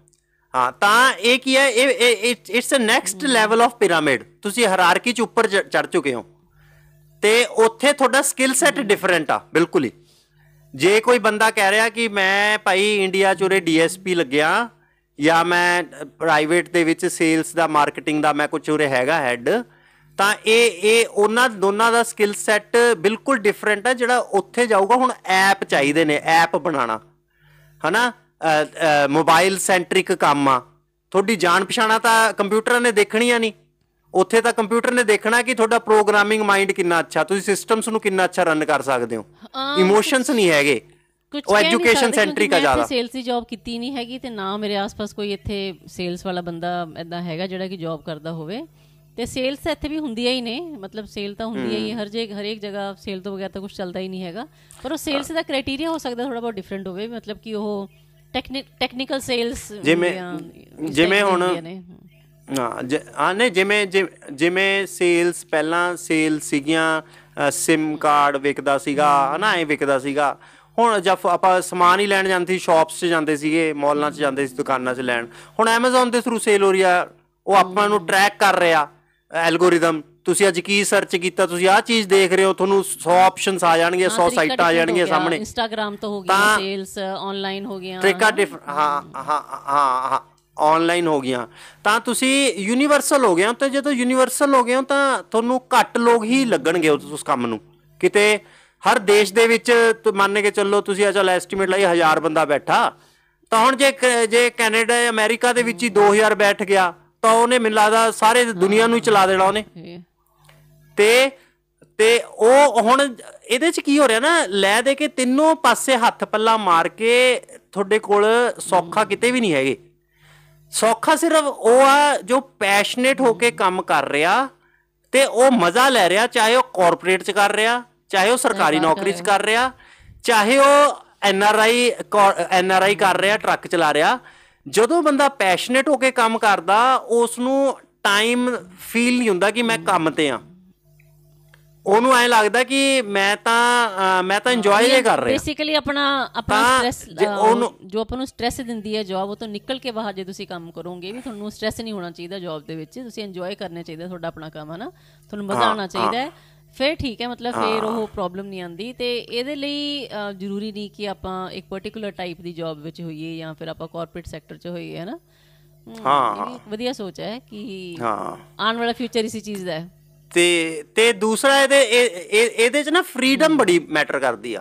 ਹਾਂ ਤਾਂ ਇਹ ਕੀ ਹੈ ਇਹ it's a next level of pyramid ਤੁਸੀਂ ਹਾਇਰਾਰਕੀ ਚ ਉੱਪਰ ਚੜ ਚੁੱਕੇ ਹੋ ਤੇ ਉੱਥੇ ਤੁਹਾਡਾ ਸਕਿੱਲ ਸੈਟ ਡਿਫਰੈਂਟ ਆ ਬਿਲਕੁਲ ਹੀ ਜੇ ਕੋਈ ਬੰਦਾ ਕਹਿ ਰਿਹਾ ਕਿ ਮੈਂ ਭਾਈ ਇੰਡੀਆ ਚ ਉਰੇ ਡੀਐਸਪੀ ਲੱਗਿਆ ਜਾਂ ਮੈਂ ਪ੍ਰਾਈਵੇਟ ਦੇ ਵਿੱਚ ਸੇਲਸ ਦਾ ਮਾਰਕੀਟਿੰਗ ਦਾ ਮੈਂ ਕੁਝ ਉਰੇ ਹੈਗਾ ਹੈਡ ਤਾਂ ਇਹ ਇਹ ਉਹਨਾਂ ਦੋਨਾਂ ਦਾ ਸਕਿੱਲ ਸੈੱਟ ਬਿਲਕੁਲ ਡਿਫਰੈਂਟ ਹੈ ਜਿਹੜਾ ਉੱਥੇ ਜਾਊਗਾ ਹੁਣ ਐਪ ਚਾਹੀਦੇ ਨੇ ਐਪ ਬਣਾਉਣਾ ਹਨਾ ਮੋਬਾਈਲ ਸੈਂਟ੍ਰਿਕ ਕੰਮ ਆ ਤੁਹਾਡੀ ਜਾਣ ਪਛਾਣਾ ਤਾਂ ਕੰਪਿਊਟਰ ਨੇ ਦੇਖਣੀ ਆ ਨਹੀਂ ਉੱਥੇ ਤਾਂ ਕੰਪਿਊਟਰ ਨੇ ਦੇਖਣਾ ਕਿ ਤੁਹਾਡਾ ਪ੍ਰੋਗਰਾਮਿੰਗ ਮਾਈਂਡ ਕਿੰਨਾ ਅੱਛਾ ਤੁਸੀਂ ਸਿਸਟਮਸ ਨੂੰ ਕਿੰਨਾ ਅੱਛਾ ਰਨ ਕਰ ਸਕਦੇ ਹੋ ਇਮੋਸ਼ਨਸ ਨਹੀਂ ਹੈਗੇ ਉਹ ਐਜੂਕੇਸ਼ਨ ਸੈਂਟਰਿਕ ਆ ਜ਼ਿਆਦਾ ਸੇਲਸ ਦੀ ਜੌਬ ਕੀਤੀ ਨਹੀਂ ਹੈਗੀ ਤੇ ਨਾ ਮੇਰੇ ਆਸ-ਪਾਸ ਕੋਈ ਇੱਥੇ ਸੇਲਸ ਵਾਲਾ ਬੰਦਾ ਐਦਾਂ ਹੈਗਾ ਜਿਹੜਾ ਕਿ ਜੌਬ ਕਰਦਾ ਹੋਵੇ ਤੇ ਸੇਲਸ ਇੱਥੇ ਵੀ ਹੁੰਦੀਆਂ ਹੀ ਨੇ ਮਤਲਬ ਸੇਲ ਤਾਂ ਹੁੰਦੀ ਹੀ ਹਰ ਜੇ ਹਰੇਕ ਜਗ੍ਹਾ ਸੇਲ ਤੋਂ ਬਗੈਰ ਤਾਂ ਕੁਝ ਚੱਲਦਾ ਹੀ ਨਹੀਂ ਹੈਗਾ ਪਰ ਉਹ ਸੇਲਸ ਦਾ ਕ੍ਰਾਈਟੇਰੀਆ ਹੋ ਸਕਦਾ ਥੋੜਾ ਬਹੁਤ ਡਿਫਰੈਂਟ ਹੋਵੇ ਮਤਲਬ ਕਿ ਉਹ ਟੈਕਨੀਕਲ ਸੇਲਸ ਜਿਵੇਂ ਜਿਵੇਂ ਹੁਣ ਹਾਂ ਆਨੇ ਜਿਵੇਂ ਜਿਵੇਂ ਸੇਲਸ ਪਹਿਲਾਂ ਸੇਲ ਸੀਗੀਆਂ ਸਿਮ ਕਾਰਡ ਵਿਕਦਾ ਸੀਗਾ ਹਨਾ ਐ ਵਿਕਦਾ ਸੀਗਾ ਹੁਣ ਜਦ ਆਪਾਂ ਸਮਾਨ ਹੀ ਲੈਣ ਜਾਂਦੇ ਸੀ ਸ਼ਾਪਸ 'ਚ ਜਾਂਦੇ ਸੀਗੇ ਮਾਲਾਂ 'ਚ ਜਾਂਦੇ ਸੀ ਦੁਕਾਨਾਂ 'ਚ ਲੈਣ ਹੁਣ Amazon ਦੇ ਥਰੂ ਸੇਲ ਹੋ ਰਹੀ ਆ ਉਹ ਆਪਾਂ ਨੂੰ ਟਰੈਕ ਕਰ ਰਿਹਾ ਐਲਗੋਰਿਦਮ ਤੁਸੀਂ ਅੱਜ ਕੀ ਸਰਚ ਕੀਤਾ ਤੁਸੀਂ ਆਹ ਚੀਜ਼ ਦੇਖ ਰਹੇ ਹੋ ਤੁਹਾਨੂੰ 100 ਆਪਸ਼ਨਸ ਆ ਜਾਣਗੇ 100 ਸਾਈਟਾਂ ਆ ਜਾਣਗੀਆਂ ਸਾਹਮਣੇ ਇੰਸਟਾਗ੍ਰam ਤੋਂ ਹੋ ਗਈ ਸੇਲਸ ਆਨਲਾਈਨ ਹੋ ਗਈਆਂ ਟ੍ਰਿਕਾ ਡਿਫਰ ਹਾਂ ਹਾਂ ਹਾਂ ਆਨਲਾਈਨ ਹੋ ਗਿਆ ਤਾਂ ਤੁਸੀਂ ਯੂਨੀਵਰਸਲ ਹੋ ਗਏ ਹੋ ਤਾਂ ਜਦੋਂ ਯੂਨੀਵਰਸਲ ਹੋ ਗਏ ਹੋ ਤਾਂ ਤੁਹਾਨੂੰ ਘੱਟ ਲੋਕ ਹੀ ਲੱਗਣਗੇ ਉਸ ਕੰਮ ਨੂੰ ਕਿਤੇ ਹਰ ਦੇਸ਼ ਦੇ ਵਿੱਚ ਮੰਨ ਕੇ ਚੱਲੋ ਤੁਸੀਂ ਅਚਲ ਐਸਟੀਮੇਟ ਲਈ 1000 ਬੰਦਾ ਬੈਠਾ ਤਾਂ ਹੁਣ ਜੇ ਜੇ ਕੈਨੇਡਾ ਅਮਰੀਕਾ ਦੇ ਵਿੱਚ ਹੀ 2000 ਬੈਠ ਗਿਆ ਤਾਂ ਉਹਨੇ ਮੈਨੂੰ ਲੱਗਦਾ ਸਾਰੇ ਦੁਨੀਆ ਨੂੰ ਹੀ ਚਲਾ ਦੇਣਾ ਉਹਨੇ ਤੇ ਤੇ ਉਹ ਹੁਣ ਇਹਦੇ ਚ ਕੀ ਹੋ ਰਿਹਾ ਨਾ ਲੈ ਦੇ ਕੇ ਤਿੰਨੋਂ ਪਾਸੇ ਹੱਥ ਪੱਲਾ ਮਾਰ ਕੇ ਤੁਹਾਡੇ ਕੋਲ ਸੌਖਾ ਕਿਤੇ ਵੀ ਨਹੀਂ ਹੈਗੇ ਸੌਖਾ ਸਿਰਫ ਉਹ ਆ ਜੋ ਪੈਸ਼ਨੇਟ ਹੋ ਕੇ ਕੰਮ ਕਰ ਰਿਹਾ ਤੇ ਉਹ ਮਜ਼ਾ ਲੈ ਰਿਹਾ ਚਾਹੇ ਉਹ ਕਾਰਪੋਰੇਟ 'ਚ ਕਰ ਰਿਹਾ ਚਾਹੇ ਉਹ ਸਰਕਾਰੀ ਨੌਕਰੀ 'ਚ ਕਰ ਰਿਹਾ ਚਾਹੇ ਉਹ ਐਨ ਆਰ ਆਈ ਐਨ ਆਰ ਆਈ ਕਰ ਰਿਹਾ ਟਰੱਕ ਚਲਾ ਰਿਹਾ ਜਦੋਂ ਬੰਦਾ ਪੈਸ਼ਨੇਟ ਹੋ ਕੇ ਕੰਮ ਕਰਦਾ ਉਸ ਨੂੰ ਟਾਈਮ ਫੀਲ ਨਹੀਂ ਹੁੰਦਾ ਕਿ ਮੈਂ ਕੰਮ ਤੇ ਆ ਉਹਨੂੰ ਐ ਲੱਗਦਾ ਕਿ ਮੈਂ ਤਾਂ ਮੈਂ ਤਾਂ ਇੰਜੋਏ ਹੀ ਕਰ ਰਿਹਾ ਬੇਸਿਕਲੀ ਆਪਣਾ ਆਪਣਾ ਸਟ्रेस ਜੋ ਆਪਾਂ ਨੂੰ ਸਟ्रेस ਦਿੰਦੀ ਹੈ ਜੋਬ ਉਹ ਤੋਂ ਨਿਕਲ ਕੇ ਬਾਹਰ ਜੇ ਤੁਸੀਂ ਕੰਮ ਕਰੋਗੇ ਵੀ ਤੁਹਾਨੂੰ ਸਟ्रेस ਨਹੀਂ ਹੋਣਾ ਚਾਹੀਦਾ ਜੌਬ ਦੇ ਵਿੱਚ ਤੁਸੀਂ ਇੰਜੋਏ ਕਰਨਾ ਚਾਹੀਦਾ ਤੁਹਾਡਾ ਆਪਣਾ ਕੰਮ ਹਨਾ ਤੁਹਾਨੂੰ ਮਜ਼ਾ ਆਉਣਾ ਚਾਹੀਦਾ ਫਿਰ ਠੀਕ ਹੈ ਮਤਲਬ ਫਿਰ ਉਹ ਪ੍ਰੋਬਲਮ ਨਹੀਂ ਆਂਦੀ ਤੇ ਇਹਦੇ ਲਈ ਜ਼ਰੂਰੀ ਨਹੀਂ ਕਿ ਆਪਾਂ ਇੱਕ ਪਾਰਟਿਕੂਲਰ ਟਾਈਪ ਦੀ ਜੌਬ ਵਿੱਚ ਹੋਈਏ ਜਾਂ ਫਿਰ ਆਪਾਂ ਕਾਰਪੋਰੇਟ ਸੈਕਟਰ 'ਚ ਹੋਈਏ ਹਨਾ ਹਾਂ ਵਧੀਆ ਸੋਚ ਹੈ ਕਿ ਹਾਂ ਆਉਣ ਵਾਲਾ ਫਿਊਚਰ ਇਸੇ ਚੀਜ਼ ਦਾ ਹੈ ਤੇ ਤੇ ਦੂਸਰਾ ਇਹਦੇ ਇਹਦੇ ਚ ਨਾ ਫਰੀडम ਬੜੀ ਮੈਟਰ ਕਰਦੀ ਆ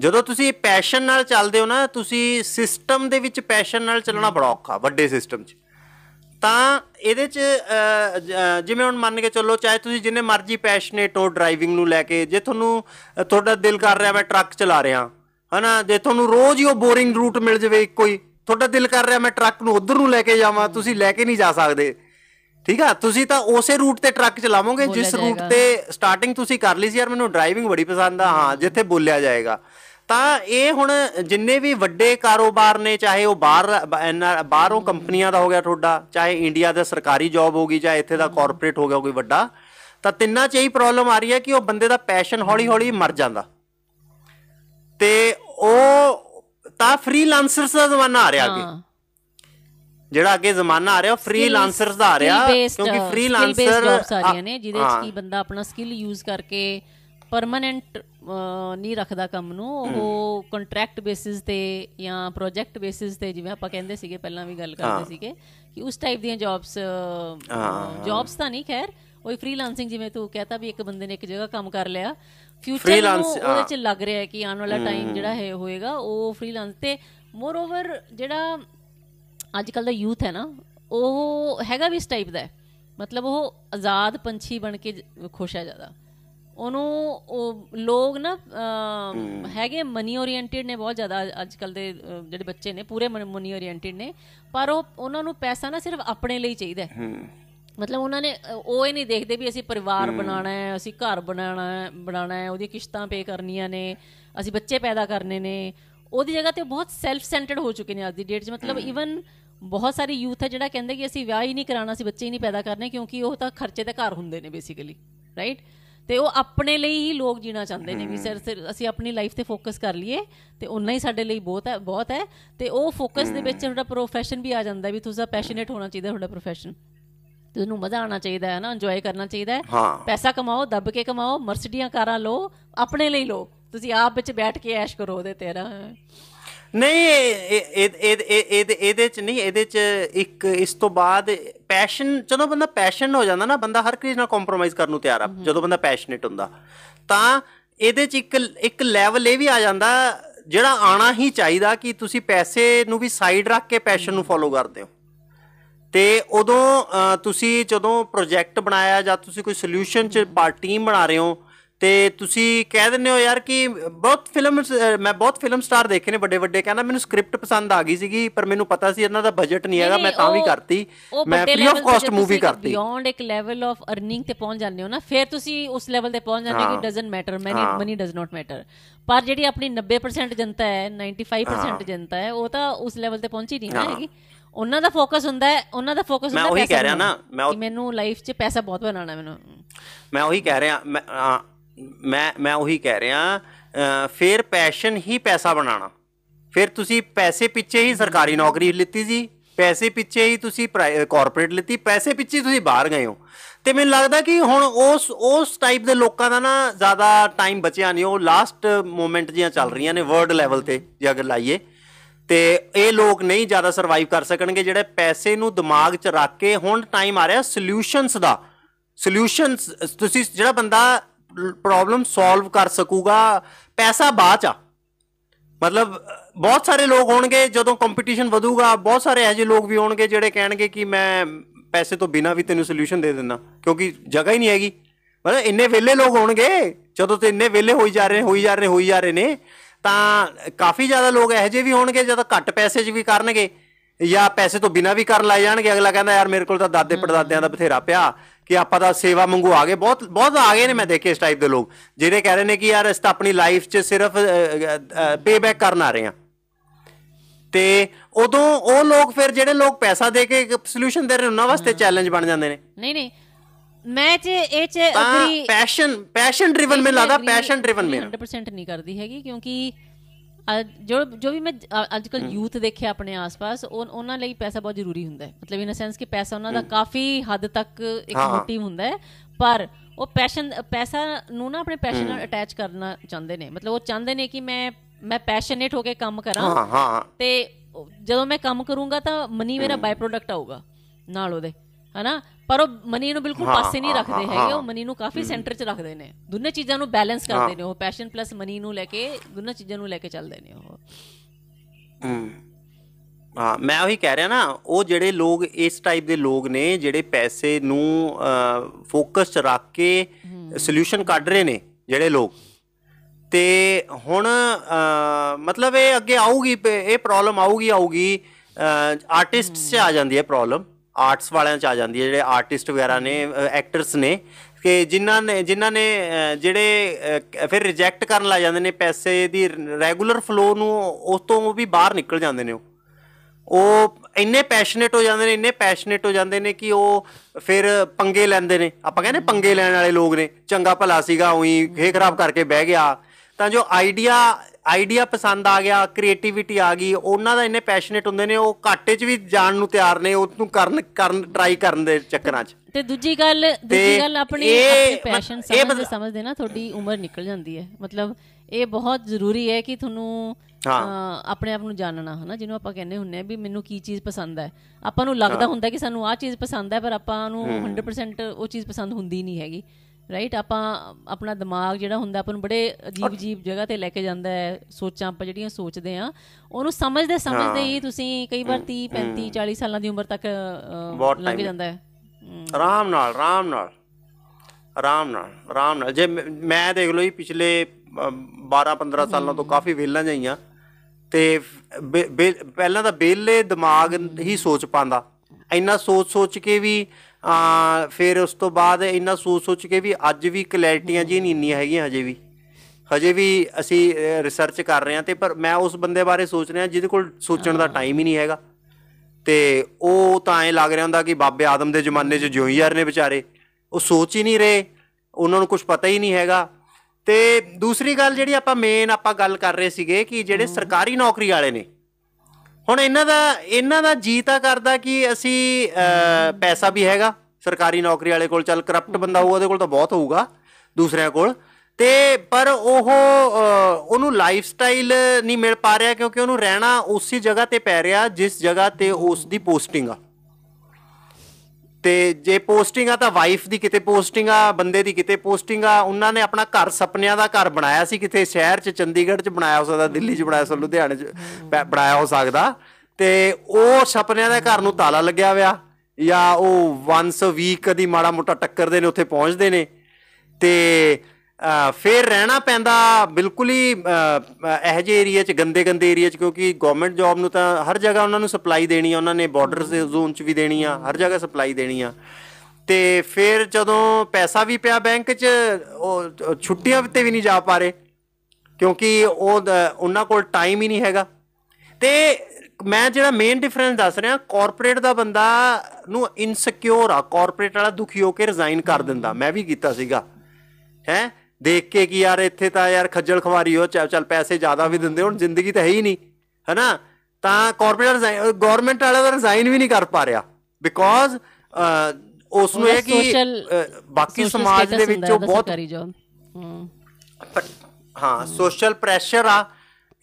ਜਦੋਂ ਤੁਸੀਂ ਪੈਸ਼ਨ ਨਾਲ ਚੱਲਦੇ ਹੋ ਨਾ ਤੁਸੀਂ ਸਿਸਟਮ ਦੇ ਵਿੱਚ ਪੈਸ਼ਨ ਨਾਲ ਚੱਲਣਾ ਬੜਾ ਔਖਾ ਵੱਡੇ ਸਿਸਟਮ 'ਚ ਤਾਂ ਇਹਦੇ 'ਚ ਜਿਵੇਂ ਹੁਣ ਮੰਨ ਕੇ ਚੱਲੋ ਚਾਹੇ ਤੁਸੀਂ ਜਿੰਨੇ ਮਰਜ਼ੀ ਪੈਸ਼ਨੇਟ ਹੋ ਡਰਾਈਵਿੰਗ ਨੂੰ ਲੈ ਕੇ ਜੇ ਤੁਹਾਨੂੰ ਤੁਹਾਡਾ ਦਿਲ ਕਰ ਰਿਹਾ ਮੈਂ ਟਰੱਕ ਚਲਾ ਰਿਹਾ ਹਨਾ ਜੇ ਤੁਹਾਨੂੰ ਰੋਜ਼ ਹੀ ਉਹ ਬੋਰਿੰਗ ਰੂਟ ਮਿਲ ਜਵੇ ਇੱਕੋ ਹੀ ਤੁਹਾਡਾ ਦਿਲ ਕਰ ਰਿਹਾ ਮੈਂ ਟਰੱਕ ਨੂੰ ਉਧਰ ਨੂੰ ਲੈ ਕੇ ਜਾਵਾਂ ਤੁਸੀਂ ਲੈ ਕੇ ਨਹੀਂ ਜਾ ਸਕਦੇ ਠੀਕ ਆ ਤੁਸੀਂ ਤਾਂ ਉਸੇ ਰੂਟ ਤੇ ਟਰੱਕ ਚਲਾਵੋਗੇ ਜਿਸ ਰੂਟ ਤੇ ਸਟਾਰਟਿੰਗ ਤੁਸੀਂ ਕਰ ਲਈ ਸੀ ਯਾਰ ਮੈਨੂੰ ਡਰਾਈਵਿੰਗ ਬੜੀ ਪਸੰਦ ਆ ਹਾਂ ਜਿੱਥੇ ਬੋਲਿਆ ਜਾਏਗਾ ਤਾਂ ਇਹ ਹੁਣ ਜਿੰਨੇ ਵੀ ਵੱਡੇ ਕਾਰੋਬਾਰ ਨੇ ਚਾਹੇ ਉਹ ਬਾਹਰ ਬਾਹਰੋਂ ਕੰਪਨੀਆਂ ਦਾ ਹੋ ਗਿਆ ਤੁਹਾਡਾ ਚਾਹੇ ਇੰਡੀਆ ਦਾ ਸਰਕਾਰੀ ਜੌਬ ਹੋ ਗਈ ਜਾਂ ਇੱਥੇ ਦਾ ਕਾਰਪੋਰੇਟ ਹੋ ਗਿਆ ਕੋਈ ਵੱਡਾ ਤਾਂ ਤਿੰਨਾਂ 'ਚ ਇਹੀ ਪ੍ਰੋਬਲਮ ਆ ਰਹੀ ਹੈ ਕਿ ਉਹ ਬੰਦੇ ਦਾ ਪੈਸ਼ਨ ਹੌਲੀ-ਹੌਲੀ ਮਰ ਜਾਂਦਾ ਤੇ ਉਹ ਤਾਂ ਫ੍ਰੀਲਾਂਸਰਸ ਦਾ ਜ਼ਮਾਨਾ ਆ ਰਿਹਾ ਅੱਗੇ ਜਿਹੜਾ ਅੱਗੇ ਜ਼ਮਾਨਾ ਆ ਰਿਹਾ ਉਹ ਫ੍ਰੀਲਾਂਸਰਸ ਦਾ ਆ ਰਿਹਾ ਕਿਉਂਕਿ ਫ੍ਰੀਲਾਂਸਰ ਸਾਰੀਆਂ ਨੇ ਜਿਹਦੇ ਵਿੱਚ ਕੀ ਬੰਦਾ ਆਪਣਾ ਸਕਿੱਲ ਯੂਜ਼ ਕਰਕੇ ਪਰਮਨੈਂਟ ਨਹੀਂ ਰੱਖਦਾ ਕੰਮ ਨੂੰ ਉਹ ਕੰਟਰੈਕਟ ਬੇਸਿਸ ਤੇ ਜਾਂ ਪ੍ਰੋਜੈਕਟ ਬੇਸਿਸ ਤੇ ਜਿਵੇਂ ਆਪਾਂ ਕਹਿੰਦੇ ਸੀਗੇ ਪਹਿਲਾਂ ਵੀ ਗੱਲ ਕਰਦੇ ਸੀਗੇ ਕਿ ਉਸ ਟਾਈਪ ਦੀਆਂ ਜੌਬਸ ਜੌਬਸ ਤਾਂ ਨਹੀਂ ਖੈਰ ਉਹ ਫ੍ਰੀਲਾਂਸਿੰਗ ਜਿਵੇਂ ਤੂੰ ਕਹਤਾ ਵੀ ਇੱਕ ਬੰਦੇ ਨੇ ਇੱਕ ਜਗ੍ਹਾ ਕੰਮ ਕਰ ਲਿਆ ਫਿਊਚਰ ਨੂੰ ਉਹਦੇ ਚ ਲੱਗ ਰਿਹਾ ਹੈ ਕਿ ਆਉਣ ਵਾਲਾ ਟਾਈਮ ਜਿਹੜਾ ਹੈ ਹੋਏਗਾ ਉਹ ਫ੍ਰੀਲਾਂਸ ਤੇ ਮੋਰ ਓਵਰ ਜਿਹੜਾ ਅੱਜ ਕੱਲ ਦਾ ਯੂਥ ਹੈ ਨਾ ਉਹ ਹੈਗਾ ਵੀ ਇਸ ਟਾਈਪ ਦਾ ਮਤਲਬ ਉਹ ਆਜ਼ਾਦ ਪੰਛੀ ਬਣ ਕੇ ਖੁਸ਼ ਹੈ ਜ਼ਿਆਦਾ ਉਹਨੂੰ ਉਹ ਲੋਕ ਨਾ ਹੈਗੇ ਮਨੀ ਓਰੀਐਂਟਡ ਨੇ ਬਹੁਤ ਜ਼ਿਆਦਾ ਅੱਜ ਕੱਲ ਦੇ ਜਿਹੜੇ ਬੱਚੇ ਨੇ ਪੂਰੇ ਮਨੀ ਓਰੀਐਂਟਡ ਨੇ ਪਰ ਉਹ ਉਹਨਾਂ ਨੂੰ ਪੈਸਾ ਨਾ ਸਿਰਫ ਆਪਣੇ ਲਈ ਚਾਹੀਦਾ ਹੈ ਮਤਲਬ ਉਹਨਾਂ ਨੇ ਉਹ ਇਹ ਨਹੀਂ ਦੇਖਦੇ ਵੀ ਅਸੀਂ ਪਰਿਵਾਰ ਬਣਾਉਣਾ ਹੈ ਅਸੀਂ ਘਰ ਬਣਾਉਣਾ ਹੈ ਬਣਾਉਣਾ ਹੈ ਉਹਦੀ ਕਿਸ਼ਤਾਂ ਪੇ ਕਰਨੀਆਂ ਨੇ ਅਸੀਂ ਬੱਚੇ ਪੈਦਾ ਕਰਨੇ ਨੇ ਉਹਦੀ ਜਗ੍ਹਾ ਤੇ ਬਹੁਤ ਸੈਲਫ ਸੈਂਟਰਡ ਹੋ ਚੁੱਕੇ ਨੇ ਅੱਜ ਦੀ ਡੇਟ 'ਚ ਮਤਲਬ ਇਵਨ ਬਹੁਤ ਸਾਰੇ ਯੂਥ ਹੈ ਜਿਹੜਾ ਕਹਿੰਦੇ ਕਿ ਅਸੀਂ ਵਿਆਹ ਹੀ ਨਹੀਂ ਕਰਾਉਣਾ ਸੀ ਬੱਚੇ ਹੀ ਨਹੀਂ ਪੈਦਾ ਕਰਨੇ ਕਿਉਂਕਿ ਉਹ ਤਾਂ ਖਰਚੇ ਦੇ ਘਰ ਹੁੰਦੇ ਨੇ ਬੇਸਿਕਲੀ ਰਾਈਟ ਤੇ ਉਹ ਆਪਣੇ ਲਈ ਹੀ ਲੋਕ ਜੀਣਾ ਚਾਹੁੰਦੇ ਨੇ ਵੀ ਸਰ ਅਸੀਂ ਆਪਣੀ ਲਾਈਫ ਤੇ ਫੋਕਸ ਕਰ ਲਈਏ ਤੇ ਉਨਾ ਹੀ ਸਾਡੇ ਲਈ ਬਹੁਤ ਹੈ ਬਹੁਤ ਹੈ ਤੇ ਉਹ ਫੋਕਸ ਦੇ ਵਿੱਚ ਤੁਹਾਡਾ ਪ੍ਰੋਫੈਸ਼ਨ ਵੀ ਆ ਜਾਂਦਾ ਵੀ ਤੁਸੀਂ ਪੈਸ਼ਨੇਟ ਹੋਣਾ ਚਾਹੀਦਾ ਤੁਹਾਡਾ ਪ੍ਰੋਫੈਸ਼ਨ ਤੁਹਾਨੂੰ ਮਜ਼ਾ ਆਣਾ ਚਾਹੀਦਾ ਹੈ ਨਾ ਇੰਜੋਏ ਕਰਨਾ ਚਾਹੀਦਾ ਹੈ ਪੈਸਾ ਕਮਾਓ ਦੱਬ ਕੇ ਕਮਾਓ ਮਰਸੀਡੀਆਂ ਕਾਰਾਂ ਲਓ ਆਪਣੇ ਲਈ ਲਓ ਤੁਸੀਂ ਆਪ ਵਿੱਚ ਬੈਠ ਕੇ ਐਸ਼ ਕਰੋ ਉਹਦੇ ਤੇਰਾ ਨਹੀਂ ਇਹ ਇਹਦੇ ਇਹਦੇ ਚ ਨਹੀਂ ਇਹਦੇ ਚ ਇੱਕ ਇਸ ਤੋਂ ਬਾਅਦ ਪੈਸ਼ਨ ਜਦੋਂ ਬੰਦਾ ਪੈਸ਼ਨ ਹੋ ਜਾਂਦਾ ਨਾ ਬੰਦਾ ਹਰ ਕਿਸੇ ਨਾਲ ਕੰਪਰੋਮਾਈਜ਼ ਕਰਨ ਨੂੰ ਤਿਆਰ ਆ ਜਦੋਂ ਬੰਦਾ ਪੈਸ਼ਨੇਟ ਹੁੰਦਾ ਤਾਂ ਇਹਦੇ ਚ ਇੱਕ ਇੱਕ ਲੈਵਲ ਇਹ ਵੀ ਆ ਜਾਂਦਾ ਜਿਹੜਾ ਆਣਾ ਹੀ ਚਾਹੀਦਾ ਕਿ ਤੁਸੀਂ ਪੈਸੇ ਨੂੰ ਵੀ ਸਾਈਡ ਰੱਖ ਕੇ ਪੈਸ਼ਨ ਨੂੰ ਫੋਲੋ ਕਰਦੇ ਹੋ ਤੇ ਉਦੋਂ ਤੁਸੀਂ ਜਦੋਂ ਪ੍ਰੋਜੈਕਟ ਬਣਾਇਆ ਜਾਂ ਤੁਸੀਂ ਕੋਈ ਸੋਲੂਸ਼ਨ ਚ ਪਾਰਟੀ ਟੀਮ ਬਣਾ ਰਹੇ ਹੋ ਤੇ ਤੁਸੀਂ ਕਹਿ ਦਿੰਦੇ ਹੋ ਯਾਰ ਕਿ ਬਹੁਤ ਫਿਲਮ ਮੈਂ ਬਹੁਤ ਫਿਲਮ ਸਟਾਰ ਦੇਖੇ ਨੇ ਵੱਡੇ ਵੱਡੇ ਕਹਿੰਦਾ ਮੈਨੂੰ ਸਕ੍ਰਿਪਟ ਪਸੰਦ ਆ ਗਈ ਸੀਗੀ ਪਰ ਮੈਨੂੰ ਪਤਾ ਸੀ ਇਹਨਾਂ ਦਾ ਬਜਟ ਨਹੀਂ ਹੈਗਾ ਮੈਂ ਤਾਂ ਵੀ ਕਰਤੀ ਮੈਂ ਫ੍ਰੀ ਆਫ ਕਾਸਟ ਮੂਵੀ ਕਰਤੀ ਬਿਯੋਂਡ ਇੱਕ ਲੈਵਲ ਆਫ ਅਰਨਿੰਗ ਤੇ ਪਹੁੰਚ ਜਾਂਦੇ ਹੋ ਨਾ ਫਿਰ ਤੁਸੀਂ ਉਸ ਲੈਵਲ ਤੇ ਪਹੁੰਚ ਜਾਂਦੇ ਕਿ doesn't matter money money does not matter ਪਰ ਜਿਹੜੀ ਆਪਣੀ 90% ਜਨਤਾ ਹੈ 95% ਜਨਤਾ ਹੈ ਉਹ ਤਾਂ ਉਸ ਲੈਵਲ ਤੇ ਪਹੁੰਚੀ ਨਹੀਂ ਨਾ ਹੈਗੀ ਉਹਨਾਂ ਦਾ ਫੋਕਸ ਹੁੰਦਾ ਹੈ ਉਹਨਾਂ ਦਾ ਫੋਕਸ ਹੁੰਦਾ ਪੈਸਾ ਮੈਂ ਉਹੀ ਕਹਿ ਰਿਹਾ ਨਾ ਮੈਂ ਮੈਨੂੰ ਲਾਈਫ 'ਚ ਪੈਸਾ ਬਹੁਤ ਬਣਾਉਣਾ ਮੈਨੂੰ ਮੈਂ ਉਹੀ ਕਹਿ ਰਿਹਾ ਮੈਂ ਮੈਂ ਮੈਂ ਉਹੀ ਕਹਿ ਰਿਹਾ ਫਿਰ ਪੈਸ਼ਨ ਹੀ ਪੈਸਾ ਬਣਾਣਾ ਫਿਰ ਤੁਸੀਂ ਪੈਸੇ ਪਿੱਛੇ ਹੀ ਸਰਕਾਰੀ ਨੌਕਰੀ ਲਿੱਤੀ ਸੀ ਪੈਸੇ ਪਿੱਛੇ ਹੀ ਤੁਸੀਂ ਕਾਰਪੋਰੇਟ ਲਿੱਤੀ ਪੈਸੇ ਪਿੱਛੇ ਤੁਸੀਂ ਬਾਹਰ ਗਏ ਹੋ ਤੇ ਮੈਨੂੰ ਲੱਗਦਾ ਕਿ ਹੁਣ ਉਸ ਉਸ ਟਾਈਪ ਦੇ ਲੋਕਾਂ ਦਾ ਨਾ ਜ਼ਿਆਦਾ ਟਾਈਮ ਬਚਿਆ ਨਹੀਂ ਉਹ ਲਾਸਟ ਮੂਮੈਂਟ ਜੀਆਂ ਚੱਲ ਰਹੀਆਂ ਨੇ ਵਰਲਡ ਲੈਵਲ ਤੇ ਜੇ ਅਗਰ ਲਾਈਏ ਤੇ ਇਹ ਲੋਕ ਨਹੀਂ ਜ਼ਿਆਦਾ ਸਰਵਾਈਵ ਕਰ ਸਕਣਗੇ ਜਿਹੜੇ ਪੈਸੇ ਨੂੰ ਦਿਮਾਗ 'ਚ ਰੱਖ ਕੇ ਹੁਣ ਟਾਈਮ ਆ ਰਿਹਾ ਸੋਲੂਸ਼ਨਸ ਦਾ ਸੋਲੂਸ਼ਨਸ ਤੁਸੀਂ ਜਿਹੜਾ ਬੰਦਾ ਪ੍ਰੋਬਲਮ ਸੋਲਵ ਕਰ ਸਕੂਗਾ ਪੈਸਾ ਬਾਅਦ ਆ ਮਤਲਬ ਬਹੁਤ ਸਾਰੇ ਲੋਕ ਹੋਣਗੇ ਜਦੋਂ ਕੰਪੀਟੀਸ਼ਨ ਵਧੂਗਾ ਬਹੁਤ ਸਾਰੇ ਐਜੇ ਲੋਕ ਵੀ ਹੋਣਗੇ ਜਿਹੜੇ ਕਹਿਣਗੇ ਕਿ ਮੈਂ ਪੈਸੇ ਤੋਂ ਬਿਨਾ ਵੀ ਤੈਨੂੰ ਸੋਲੂਸ਼ਨ ਦੇ ਦਿੰਦਾ ਕਿਉਂਕਿ ਜਗ੍ਹਾ ਹੀ ਨਹੀਂ ਹੈਗੀ ਮਤਲਬ ਇੰਨੇ ਵੇਲੇ ਲੋਕ ਹੋਣਗੇ ਜਦੋਂ ਤੇ ਇੰਨੇ ਵੇਲੇ ਹੋਈ ਜਾ ਰਹੇ ਹੋਈ ਜਾ ਰਹੇ ਹੋਈ ਜਾ ਰਹੇ ਨੇ ਤਾਂ ਕਾਫੀ ਜ਼ਿਆਦਾ ਲੋਕ ਇਹੋ ਜਿਹੇ ਵੀ ਹੋਣਗੇ ਜਦੋਂ ਘੱਟ ਪੈਸੇ 'ਚ ਵੀ ਕਰਨਗੇ ਜਾਂ ਪੈਸੇ ਤੋਂ ਬਿਨਾ ਵੀ ਕਰਨ ਲੱਗ ਜਾਣਗੇ ਅਗਲਾ ਕਹਿੰਦਾ ਯਾਰ ਮੇਰੇ ਕੋਲ ਤਾਂ ਦਾਦੇ ਪੜਦਾਦਿਆਂ ਦਾ ਬਥੇਰਾ ਪਿਆ ਕਿ ਆਪਾਂ ਦਾ ਸੇਵਾ ਮੰਗੂ ਆ ਗਏ ਬਹੁਤ ਬਹੁਤ ਆ ਗਏ ਨੇ ਮੈਂ ਦੇਖੇ ਇਸ ਟਾਈਪ ਦੇ ਲੋਕ ਜਿਹੜੇ ਕਹਿ ਰਹੇ ਨੇ ਕਿ ਯਾਰ ਇਸ ਤਾਂ ਆਪਣੀ ਲਾਈਫ 'ਚ ਸਿਰਫ ਪੇਬੈਕ ਕਰਨ ਆ ਰਹੇ ਆ ਤੇ ਉਦੋਂ ਉਹ ਲੋਕ ਫਿਰ ਜਿਹੜੇ ਲੋਕ ਪੈਸਾ ਦੇ ਕੇ ਸੋਲੂਸ਼ਨ ਦੇ ਰਹੇ ਉਹਨਾਂ ਵਾਸਤੇ ਚੈਲੰਜ ਬਣ ਜਾਂਦੇ ਨੇ ਨਹੀਂ ਨਹੀਂ ਮੈਂ ਚ ਇਹ ਚ ਅਗਰੀ ਪੈਸ਼ਨ ਪੈਸ਼ਨ ਡਰਿਵਨ ਮੈਨੂੰ ਲੱਗਦਾ ਪੈਸ਼ਨ ਡਰਿਵਨ ਮੇਰਾ 100% ਨਹੀਂ ਕਰਦੀ ਹੈਗੀ ਕਿਉਂਕਿ ਜੋ ਜੋ ਵੀ ਮੈਂ ਅੱਜ ਕੱਲ ਯੂਥ ਦੇਖਿਆ ਆਪਣੇ ਆਸ-ਪਾਸ ਉਹਨਾਂ ਲਈ ਪੈਸਾ ਬਹੁਤ ਜ਼ਰੂਰੀ ਹੁੰਦਾ ਹੈ ਮਤਲਬ ਇਨ ਅ ਸੈਂਸ ਕਿ ਪੈਸਾ ਉਹਨਾਂ ਦਾ ਕਾਫੀ ਹੱਦ ਤੱਕ ਇੱਕ ਮੋਟਿਵ ਹੁੰਦਾ ਹੈ ਪਰ ਉਹ ਪੈਸ਼ਨ ਪੈਸਾ ਨੂੰ ਨਾ ਆਪਣੇ ਪੈਸ਼ਨ ਨਾਲ ਅਟੈਚ ਕਰਨਾ ਚਾਹੁੰਦੇ ਨੇ ਮਤਲਬ ਉਹ ਚਾਹੁੰਦੇ ਨੇ ਕਿ ਮੈਂ ਮੈਂ ਪੈਸ਼ਨੇਟ ਹੋ ਕੇ ਕੰਮ ਕਰਾਂ ਤੇ ਜਦੋਂ ਮੈਂ ਕੰਮ ਕਰੂੰਗਾ ਤਾਂ ਮਨੀ ਮੇਰਾ ਬਾਈ ਪ੍ਰੋਡਕਟ ਆਊਗਾ ਨਾਲ ਉਹਦੇ ਹਨਾ ਪਰ ਉਹ ਮਨੀ ਨੂੰ ਬਿਲਕੁਲ ਪਾਸੇ ਨਹੀਂ ਰੱਖਦੇ ਹੈਗੇ ਉਹ ਮਨੀ ਨੂੰ ਕਾਫੀ ਸੈਂਟਰ 'ਚ ਰੱਖਦੇ ਨੇ ਦੋਨੇ ਚੀਜ਼ਾਂ ਨੂੰ ਬੈਲੈਂਸ ਕਰਦੇ ਨੇ ਉਹ ਪੈਸ਼ਨ ਪਲੱਸ ਮਨੀ ਨੂੰ ਲੈ ਕੇ ਦੋਨੇ ਚੀਜ਼ਾਂ ਨੂੰ ਲੈ ਕੇ ਚੱਲਦੇ ਨੇ ਉਹ ਹਾਂ ਮੈਂ ਉਹੀ ਕਹਿ ਰਿਹਾ ਨਾ ਉਹ ਜਿਹੜੇ ਲੋਕ ਇਸ ਟਾਈਪ ਦੇ ਲੋਕ ਨੇ ਜਿਹੜੇ ਪੈਸੇ ਨੂੰ ਫੋਕਸ ਚ ਰੱਖ ਕੇ ਸੋਲੂਸ਼ਨ ਕੱਢ ਰਹੇ ਨੇ ਜਿਹੜੇ ਲੋਕ ਤੇ ਹੁਣ ਮਤਲਬ ਇਹ ਅੱਗੇ ਆਊਗੀ ਇਹ ਪ੍ਰੋਬਲਮ ਆਊਗੀ ਆਊਗੀ ਆਰਟਿਸਟ ਸੇ ਆ ਜਾਂਦੀ ਹੈ ਪ੍ਰੋਬਲਮ ਆਰਟਸ ਵਾਲਿਆਂ ਚ ਆ ਜਾਂਦੀ ਹੈ ਜਿਹੜੇ ਆਰਟਿਸਟ ਵਗੈਰਾ ਨੇ ਐਕਟਰਸ ਨੇ ਕਿ ਜਿਨ੍ਹਾਂ ਨੇ ਜਿਨ੍ਹਾਂ ਨੇ ਜਿਹੜੇ ਫਿਰ ਰਿਜੈਕਟ ਕਰਨ ਲੱਗ ਜਾਂਦੇ ਨੇ ਪੈਸੇ ਦੀ ਰੈਗੂਲਰ ਫਲੋ ਨੂੰ ਉਸ ਤੋਂ ਵੀ ਬਾਹਰ ਨਿਕਲ ਜਾਂਦੇ ਨੇ ਉਹ ਇੰਨੇ ਪੈਸ਼ਨੇਟ ਹੋ ਜਾਂਦੇ ਨੇ ਇੰਨੇ ਪੈਸ਼ਨੇਟ ਹੋ ਜਾਂਦੇ ਨੇ ਕਿ ਉਹ ਫਿਰ ਪੰਗੇ ਲੈਂਦੇ ਨੇ ਆਪਾਂ ਕਹਿੰਦੇ ਪੰਗੇ ਲੈਣ ਵਾਲੇ ਲੋਕ ਨੇ ਚੰਗਾ ਭਲਾ ਸੀਗਾ ਉਹੀ ਖੇ ਖਰਾਬ ਕਰਕੇ ਬਹਿ ਗਿਆ ਤਾਂ ਜੋ ਆਈਡੀਆ ਆਈਡੀਆ ਪਸੰਦ ਆ ਗਿਆ ਕ੍ਰੀਏਟੀਵਿਟੀ ਆ ਗਈ ਉਹਨਾਂ ਦਾ ਇੰਨੇ ਪੈਸ਼ਨੇਟ ਹੁੰਦੇ ਨੇ ਉਹ ਘਾਟੇ 'ਚ ਵੀ ਜਾਣ ਨੂੰ ਤਿਆਰ ਨੇ ਉਹ ਨੂੰ ਕਰਨ ਕਰਨ ਟਰਾਈ ਕਰਨ ਦੇ ਚੱਕਰਾਂ 'ਚ ਤੇ ਦੂਜੀ ਗੱਲ ਦੂਜੀ ਗੱਲ ਆਪਣੇ ਆਪਣੇ ਪੈਸ਼ਨ ਸਮਝ ਸਮਝਦੇ ਨਾ ਤੁਹਾਡੀ ਉਮਰ ਨਿਕਲ ਜਾਂਦੀ ਹੈ ਮਤਲਬ ਇਹ ਬਹੁਤ ਜ਼ਰੂਰੀ ਹੈ ਕਿ ਤੁਹਾਨੂੰ ਆਪਣੇ ਆਪ ਨੂੰ ਜਾਣਨਾ ਹਨਾ ਜਿਹਨੂੰ ਆਪਾਂ ਕਹਿੰਦੇ ਹੁੰਨੇ ਆ ਵੀ ਮੈਨੂੰ ਕੀ ਚੀਜ਼ ਪਸੰਦ ਹੈ ਆਪਾਂ ਨੂੰ ਲੱਗਦਾ ਹੁੰਦਾ ਕਿ ਸਾਨੂੰ ਆਹ ਚੀਜ਼ ਪਸੰਦ ਹੈ ਪਰ ਆਪਾਂ ਨੂੰ 100% ਉਹ ਚੀਜ਼ ਪਸੰਦ ਹੁੰਦੀ ਨਹੀਂ ਹੈਗੀ ਰਾਈਟ ਆਪਾਂ ਆਪਣਾ ਦਿਮਾਗ ਜਿਹੜਾ ਹੁੰਦਾ ਆਪਾਂ ਨੂੰ ਬੜੇ ਅਜੀਬ ਅਜੀਬ ਜਗ੍ਹਾ ਤੇ ਲੈ ਕੇ ਜਾਂਦਾ ਹੈ ਸੋਚਾਂ ਆਪਾਂ ਜਿਹੜੀਆਂ ਸੋਚਦੇ ਆ ਉਹਨੂੰ ਸਮਝਦੇ ਸਮਝਦੇ ਹੀ ਤੁਸੀਂ ਕਈ ਵਾਰ 30 35 40 ਸਾਲਾਂ ਦੀ ਉਮਰ ਤੱਕ ਲੰਘ ਜਾਂਦਾ ਹੈ ਆਰਾਮ ਨਾਲ ਆਰਾਮ ਨਾਲ ਆਰਾਮ ਨਾਲ ਆਰਾਮ ਨਾਲ ਜੇ ਮੈਂ ਦੇਖ ਲਓ ਜੀ ਪਿਛਲੇ 12 15 ਸਾਲਾਂ ਤੋਂ ਕਾਫੀ ਵੇਲਾਂ ਜਾਈਆਂ ਤੇ ਪਹਿਲਾਂ ਤਾਂ ਬੇਲੇ ਦਿਮਾਗ ਹੀ ਸੋਚ ਪਾਉਂਦਾ ਇੰਨਾ ਸੋਚ ਸੋਚ ਕੇ ਵੀ ਫਿਰ ਉਸ ਤੋਂ ਬਾਅਦ ਇਹਨਾਂ ਸੋਚ ਸੋਚ ਕੇ ਵੀ ਅੱਜ ਵੀ ਕਲੈਰਟੀਆਂ ਜੀ ਨਹੀਂ ਇੰਨੀਆਂ ਹੈਗੀਆਂ ਹਜੇ ਵੀ ਹਜੇ ਵੀ ਅਸੀਂ ਰਿਸਰਚ ਕਰ ਰਹੇ ਹਾਂ ਤੇ ਪਰ ਮੈਂ ਉਸ ਬੰਦੇ ਬਾਰੇ ਸੋਚ ਰਿਹਾ ਜਿਹਦੇ ਕੋਲ ਸੋਚਣ ਦਾ ਟਾਈਮ ਹੀ ਨਹੀਂ ਹੈਗਾ ਤੇ ਉਹ ਤਾਂ ਐ ਲੱਗ ਰਿਹਾ ਹੁੰਦਾ ਕਿ ਬਾਬੇ ਆਦਮ ਦੇ ਜ਼ਮਾਨੇ 'ਚ ਜਿਉਂ ਯਾਰ ਨੇ ਵਿਚਾਰੇ ਉਹ ਸੋਚ ਹੀ ਨਹੀਂ ਰਹੇ ਉਹਨਾਂ ਨੂੰ ਕੁਝ ਪਤਾ ਹੀ ਨਹੀਂ ਹੈਗਾ ਤੇ ਦੂਸਰੀ ਗੱਲ ਜਿਹੜੀ ਆਪਾਂ ਮੇਨ ਆਪਾਂ ਗੱਲ ਕਰ ਰਹੇ ਸੀਗੇ ਕਿ ਜਿਹੜੇ ਸਰਕਾਰੀ ਨੌਕਰੀ ਵਾਲੇ ਨੇ ਹੁਣ ਇਹਨਾਂ ਦਾ ਇਹਨਾਂ ਦਾ ਜੀਤਾ ਕਰਦਾ ਕਿ ਅਸੀਂ ਪੈਸਾ ਵੀ ਹੈਗਾ ਸਰਕਾਰੀ ਨੌਕਰੀ ਵਾਲੇ ਕੋਲ ਚੱਲ ਕਰਪਟ ਬੰਦਾ ਹੋਊ ਉਹਦੇ ਕੋਲ ਤਾਂ ਬਹੁਤ ਹੋਊਗਾ ਦੂਸਰਿਆਂ ਕੋਲ ਤੇ ਪਰ ਉਹ ਉਹਨੂੰ ਲਾਈਫ ਸਟਾਈਲ ਨਹੀਂ ਮਿਲ ਪਾ ਰਿਹਾ ਕਿਉਂਕਿ ਉਹਨੂੰ ਰਹਿਣਾ ਉਸੇ ਜਗ੍ਹਾ ਤੇ ਪੈ ਰਿਹਾ ਜਿਸ ਜਗ੍ਹਾ ਤੇ ਉਸ ਦੀ ਪੋਸਟਿੰਗ ਆ ਤੇ ਜੇ ਪੋਸਟਿੰਗ ਆ ਤਾਂ ਵਾਈਫ ਦੀ ਕਿਤੇ ਪੋਸਟਿੰਗ ਆ ਬੰਦੇ ਦੀ ਕਿਤੇ ਪੋਸਟਿੰਗ ਆ ਉਹਨਾਂ ਨੇ ਆਪਣਾ ਘਰ ਸੁਪਨਿਆਂ ਦਾ ਘਰ ਬਣਾਇਆ ਸੀ ਕਿਤੇ ਸ਼ਹਿਰ 'ਚ ਚੰਡੀਗੜ੍ਹ 'ਚ ਬਣਾਇਆ ਹੋ ਸਕਦਾ ਦਿੱਲੀ 'ਚ ਬਣਾਇਆ ਹੋ ਸਕਦਾ ਲੁਧਿਆਣੇ 'ਚ ਬਣਾਇਆ ਹੋ ਸਕਦਾ ਤੇ ਉਹ ਸੁਪਨਿਆਂ ਦੇ ਘਰ ਨੂੰ ਤਾਲਾ ਲੱਗਿਆ ਹੋਇਆ ਜਾਂ ਉਹ ਵਾਂਸ ਵੀਕ ਦੀ ਮਾੜਾ ਮੋਟਾ ਟੱਕਰਦੇ ਨੇ ਉੱਥੇ ਪਹੁੰਚਦੇ ਨੇ ਤੇ ਫੇਰ ਰਹਿਣਾ ਪੈਂਦਾ ਬਿਲਕੁਲ ਹੀ ਇਹ ਜੇ ਏਰੀਆ 'ਚ ਗੰਦੇ ਗੰਦੇ ਏਰੀਆ 'ਚ ਕਿਉਂਕਿ ਗਵਰਨਮੈਂਟ ਜੌਬ ਨੂੰ ਤਾਂ ਹਰ ਜਗ੍ਹਾ ਉਹਨਾਂ ਨੂੰ ਸਪਲਾਈ ਦੇਣੀ ਆ ਉਹਨਾਂ ਨੇ ਬਾਰਡਰ ਜ਼ੋਨ 'ਚ ਵੀ ਦੇਣੀ ਆ ਹਰ ਜਗ੍ਹਾ ਸਪਲਾਈ ਦੇਣੀ ਆ ਤੇ ਫੇਰ ਜਦੋਂ ਪੈਸਾ ਵੀ ਪਿਆ ਬੈਂਕ 'ਚ ਉਹ ਛੁੱਟੀਆਂ ਤੇ ਵੀ ਨਹੀਂ ਜਾ ਪਾ ਰਹੇ ਕਿਉਂਕਿ ਉਹ ਉਹਨਾਂ ਕੋਲ ਟਾਈਮ ਹੀ ਨਹੀਂ ਹੈਗਾ ਤੇ ਮੈਂ ਜਿਹੜਾ ਮੇਨ ਡਿਫਰੈਂਸ ਦੱਸ ਰਿਹਾ ਕਾਰਪੋਰੇਟ ਦਾ ਬੰਦਾ ਨੂੰ ਇਨਸਿਕਿਉਰ ਆ ਕਾਰਪੋਰੇਟ ਵਾਲਾ ਦੁਖੀ ਹੋ ਕੇ ਰਿਜ਼ਾਈਨ ਕਰ ਦਿੰਦਾ ਮੈਂ ਵੀ ਕੀਤਾ ਸੀਗਾ ਹੈ ਦੇਖ ਕੇ ਕਿ ਯਾਰ ਇੱਥੇ ਤਾਂ ਯਾਰ ਖੱਜਲ ਖਵਾਰੀ ਹੋ ਚੱਲ ਚੱਲ ਪੈਸੇ ਜ਼ਿਆਦਾ ਵੀ ਦਿੰਦੇ ਹੁਣ ਜ਼ਿੰਦਗੀ ਤਾਂ ਹੈ ਹੀ ਨਹੀਂ ਹੈਨਾ ਤਾਂ ਕਾਰਪੋਰੇਟ ਗਵਰਨਮੈਂਟ ਵਾਲਾ ਤਾਂ ਰਿਜ਼ਾਈਨ ਵੀ ਨਹੀਂ ਕਰ ਪਾ ਰਿਹਾ ਬਿਕੋਜ਼ ਉਸ ਨੂੰ ਇਹ ਕਿ ਬਾਕੀ ਸਮਾਜ ਦੇ ਵਿੱਚ ਉਹ ਬਹੁਤ ਹਾਂ ਸੋਸ਼ਲ ਪ੍ਰੈਸ਼ਰ ਆ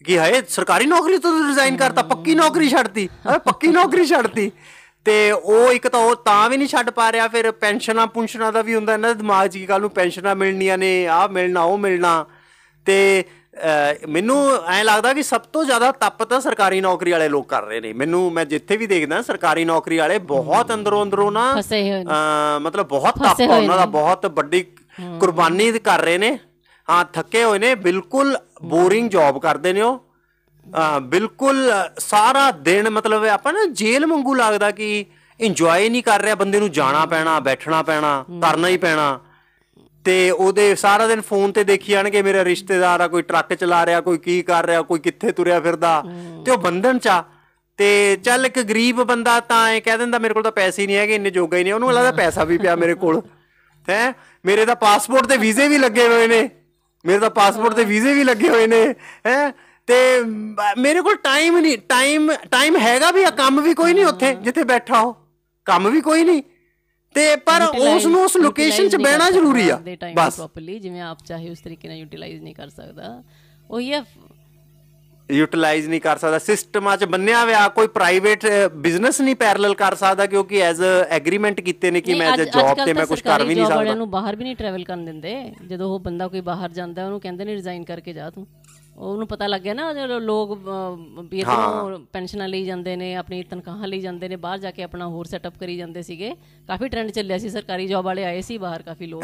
ਕਿ ਹਏ ਸਰਕਾਰੀ ਨੌਕਰੀ ਤੋਂ ਰਿਜ਼ਾਈਨ ਕਰਤਾ ਪੱਕੀ ਨੌਕਰੀ ਛੱਡਤੀ ਪੱਕੀ ਨੌਕਰੀ ਛੱਡਤੀ ਤੇ ਉਹ ਇੱਕ ਤਾਂ ਉਹ ਤਾਂ ਵੀ ਨਹੀਂ ਛੱਡ ਪਾ ਰਿਹਾ ਫਿਰ ਪੈਨਸ਼ਨਾਂ ਪੁੰਸ਼ਨਾਂ ਦਾ ਵੀ ਹੁੰਦਾ ਇਹਨਾਂ ਦੇ ਦਿਮਾਗ 'ਚ ਕਿ ਕੱਲ ਨੂੰ ਪੈਨਸ਼ਨਾਂ ਮਿਲਣੀਆਂ ਨੇ ਆਹ ਮਿਲਣਾ ਉਹ ਮਿਲਣਾ ਤੇ ਮੈਨੂੰ ਐਂ ਲੱਗਦਾ ਕਿ ਸਭ ਤੋਂ ਜ਼ਿਆਦਾ ਤੱਪ ਤਾਂ ਸਰਕਾਰੀ ਨੌਕਰੀ ਵਾਲੇ ਲੋਕ ਕਰ ਰਹੇ ਨੇ ਮੈਨੂੰ ਮੈਂ ਜਿੱਥੇ ਵੀ ਦੇਖਦਾ ਸਰਕਾਰੀ ਨੌਕਰੀ ਵਾਲੇ ਬਹੁਤ ਅੰਦਰੋਂ ਅੰਦਰੋਂ ਨਾ ਮਤਲਬ ਬਹੁਤ ਤੱਪ ਉਹਨਾਂ ਦਾ ਬਹੁਤ ਵੱਡੀ ਕੁਰਬਾਨੀ ਕਰ ਰਹੇ ਨੇ ਹਾਂ ਥੱਕੇ ਹੋਏ ਨੇ ਬਿਲਕੁਲ ਬੋਰਿੰਗ ਜੌਬ ਕਰਦੇ ਨੇ ਉਹ ਬਿਲਕੁਲ ਸਾਰਾ ਦਿਨ ਮਤਲਬ ਆਪਾਂ ਨਾ ਜੇਲ੍ਹ ਵਾਂਗੂ ਲੱਗਦਾ ਕਿ ਇੰਜੋਏ ਨਹੀਂ ਕਰ ਰਿਹਾ ਬੰਦੇ ਨੂੰ ਜਾਣਾ ਪੈਣਾ ਬੈਠਣਾ ਪੈਣਾ ਕਰਨਾ ਹੀ ਪੈਣਾ ਤੇ ਉਹਦੇ ਸਾਰਾ ਦਿਨ ਫੋਨ ਤੇ ਦੇਖੀ ਜਾਣਗੇ ਮੇਰੇ ਰਿਸ਼ਤੇਦਾਰ ਆ ਕੋਈ ਟਰੱਕ ਚਲਾ ਰਿਹਾ ਕੋਈ ਕੀ ਕਰ ਰਿਹਾ ਕੋਈ ਕਿੱਥੇ ਤੁਰਿਆ ਫਿਰਦਾ ਤੇ ਉਹ ਬੰਧਨ ਚਾ ਤੇ ਚੱਲ ਇੱਕ ਗਰੀਬ ਬੰਦਾ ਤਾਂ ਐ ਕਹਿ ਦਿੰਦਾ ਮੇਰੇ ਕੋਲ ਤਾਂ ਪੈਸੇ ਹੀ ਨਹੀਂ ਹੈਗੇ ਇੰਨੇ ਜੋਗਾ ਹੀ ਨਹੀਂ ਉਹਨੂੰ ਲੱਗਦਾ ਪੈਸਾ ਵੀ ਪਿਆ ਮੇਰੇ ਕੋਲ ਹੈ ਮੇਰੇ ਤਾਂ ਪਾਸਪੋਰਟ ਤੇ ਵੀਜ਼ੇ ਵੀ ਲੱਗੇ ਹੋਏ ਨੇ ਮੇਰੇ ਤਾਂ ਪਾਸਪੋਰਟ ਤੇ ਵੀਜ਼ੇ ਵੀ ਲੱਗੇ ਹੋਏ ਨੇ ਹੈ ਤੇ ਮੇਰੇ ਕੋਲ ਟਾਈਮ ਨਹੀਂ ਟਾਈਮ ਟਾਈਮ ਹੈਗਾ ਵੀ ਆ ਕੰਮ ਵੀ ਕੋਈ ਨਹੀਂ ਉੱਥੇ ਜਿੱਥੇ ਬੈਠਾ ਹੋ ਕੰਮ ਵੀ ਕੋਈ ਨਹੀਂ ਤੇ ਪਰ ਉਸ ਨੂੰ ਉਸ ਲੋਕੇਸ਼ਨ 'ਚ ਬਹਿਣਾ ਜ਼ਰੂਰੀ ਆ ਬਸ ਪ੍ਰੋਪਰਲੀ ਜਿਵੇਂ ਆਪ ਚਾਹੇ ਉਸ ਤਰੀਕੇ ਨਾਲ ਯੂਟਿਲਾਈਜ਼ ਨਹੀਂ ਕਰ ਸਕਦਾ ਉਹ ਇਹ ਯੂਟਿਲਾਈਜ਼ ਨਹੀਂ ਕਰ ਸਕਦਾ ਸਿਸਟਮਾਂ 'ਚ ਬੰਨਿਆ ਹੋਇਆ ਕੋਈ ਪ੍ਰਾਈਵੇਟ ਬਿਜ਼ਨਸ ਨਹੀਂ ਪੈਰਲਲ ਕਰ ਸਕਦਾ ਕਿਉਂਕਿ ਐਜ਼ ਅ ਐਗਰੀਮੈਂਟ ਕੀਤੇ ਨੇ ਕਿ ਮੈਂ ਜੇ ਜੌਬ ਤੇ ਮੈਂ ਕੁਝ ਕਰ ਵੀ ਨਹੀਂ ਸਕਦਾ ਨੂੰ ਬਾਹਰ ਵੀ ਨਹੀਂ ਟਰੈਵਲ ਕਰਨ ਦਿੰਦੇ ਜਦੋਂ ਉਹ ਬੰਦਾ ਕੋਈ ਬਾਹਰ ਜਾਂਦਾ ਉਹਨੂੰ ਕਹਿੰਦੇ ਨੇ ਰਿਜ਼ਾਈਨ ਕਰਕੇ ਜਾ ਤੂੰ ਉਹਨੂੰ ਪਤਾ ਲੱਗ ਗਿਆ ਨਾ ਲੋਕ ਵੀ ਇਧਰੋਂ ਪੈਨਸ਼ਨਾਂ ਲਈ ਜਾਂਦੇ ਨੇ ਆਪਣੀ ਤਨਖਾਹਾਂ ਲਈ ਜਾਂਦੇ ਨੇ ਬਾਹਰ ਜਾ ਕੇ ਆਪਣਾ ਹੋਰ ਸੈਟਅਪ ਕਰੀ ਜਾਂਦੇ ਸੀਗੇ ਕਾਫੀ ਟ੍ਰੈਂਡ ਚੱਲਿਆ ਸੀ ਸਰਕਾਰੀ ਜੌਬ ਵਾਲੇ ਆਏ ਸੀ ਬਾਹਰ ਕਾਫੀ ਲੋਕ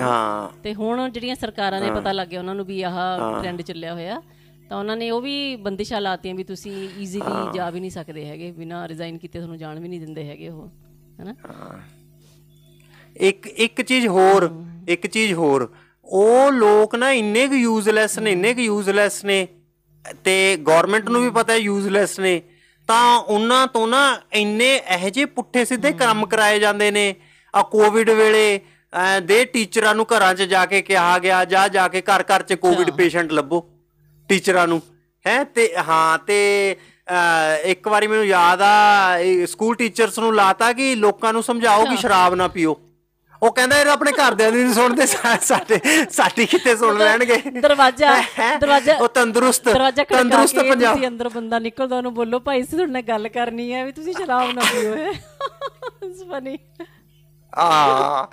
ਤੇ ਹੁਣ ਜਿਹੜੀਆਂ ਸਰਕਾਰਾਂ ਨੇ ਪਤਾ ਲੱਗ ਗਿਆ ਉਹਨਾਂ ਨੂੰ ਵੀ ਆਹ ਟ੍ਰੈਂਡ ਚੱਲਿਆ ਹੋਇਆ ਤਾਂ ਉਹਨਾਂ ਨੇ ਉਹ ਵੀ ਬੰਦਿਸ਼ਾਂ ਲਾਤੀਆਂ ਵੀ ਤੁਸੀਂ ਈਜ਼ੀਲੀ ਜਾ ਵੀ ਨਹੀਂ ਸਕਦੇ ਹੈਗੇ ਬਿਨਾ ਰਿਜ਼ਾਈਨ ਕੀਤੇ ਤੁਹਾਨੂੰ ਜਾਣ ਵੀ ਨਹੀਂ ਦਿੰਦੇ ਹੈਗੇ ਉਹ ਹੈਨਾ ਇੱਕ ਇੱਕ ਚੀਜ਼ ਹੋਰ ਇੱਕ ਚੀਜ਼ ਹੋਰ ਉਹ ਲੋਕ ਨਾ ਇੰਨੇ ਕੁ ਯੂਜ਼ਲੈਸ ਨੇ ਇੰਨੇ ਕੁ ਯੂਜ਼ਲੈਸ ਨੇ ਤੇ ਗਵਰਨਮੈਂਟ ਨੂੰ ਵੀ ਪਤਾ ਹੈ ਯੂਸਲੈਸ ਨੇ ਤਾਂ ਉਹਨਾਂ ਤੋਂ ਨਾ ਇੰਨੇ ਇਹੋ ਜਿਹੇ ਪੁੱਠੇ ਸਿੱਧੇ ਕੰਮ ਕਰਾਏ ਜਾਂਦੇ ਨੇ ਆ ਕੋਵਿਡ ਵੇਲੇ ਦੇ ਟੀਚਰਾਂ ਨੂੰ ਘਰਾਂ 'ਚ ਜਾ ਕੇ ਕਿਹਾ ਗਿਆ ਜਾ ਜਾ ਕੇ ਘਰ ਘਰ 'ਚ ਕੋਵਿਡ ਪੇਸ਼ੈਂਟ ਲੱਭੋ ਟੀਚਰਾਂ ਨੂੰ ਹੈ ਤੇ ਹਾਂ ਤੇ ਇੱਕ ਵਾਰੀ ਮੈਨੂੰ ਯਾਦ ਆ ਸਕੂਲ ਟੀਚਰਸ ਨੂੰ ਲਾਤਾ ਕਿ ਲੋਕਾਂ ਨੂੰ ਸਮਝਾਓ ਕਿ ਸ਼ਰਾਬ ਨਾ ਪੀਓ ਉਹ ਕਹਿੰਦਾ ਇਹ ਆਪਣੇ ਘਰਦਿਆਂ ਨੂੰ ਨਹੀਂ ਸੁਣਦੇ ਸਾਡੇ ਸਾਡੀ ਕਿਤੇ ਸੁਣ ਲੈਣਗੇ ਦਰਵਾਜ਼ਾ ਦਰਵਾਜ਼ਾ ਉਹ ਤੰਦਰੁਸਤ ਤੰਦਰੁਸਤ ਪੰਜਾਬ ਦੇ ਅੰਦਰ ਬੰਦਾ ਨਿਕਲਦਾ ਉਹਨੂੰ ਬੋਲੋ ਭਾਈ ਸੀ ਤੁਹਾਡੇ ਨਾਲ ਗੱਲ ਕਰਨੀ ਹੈ ਵੀ ਤੁਸੀਂ ਸ਼ਰਾਬ ਨਾ ਪੀਓ ਹੈ ਇਟਸ ਫਨੀ ਆ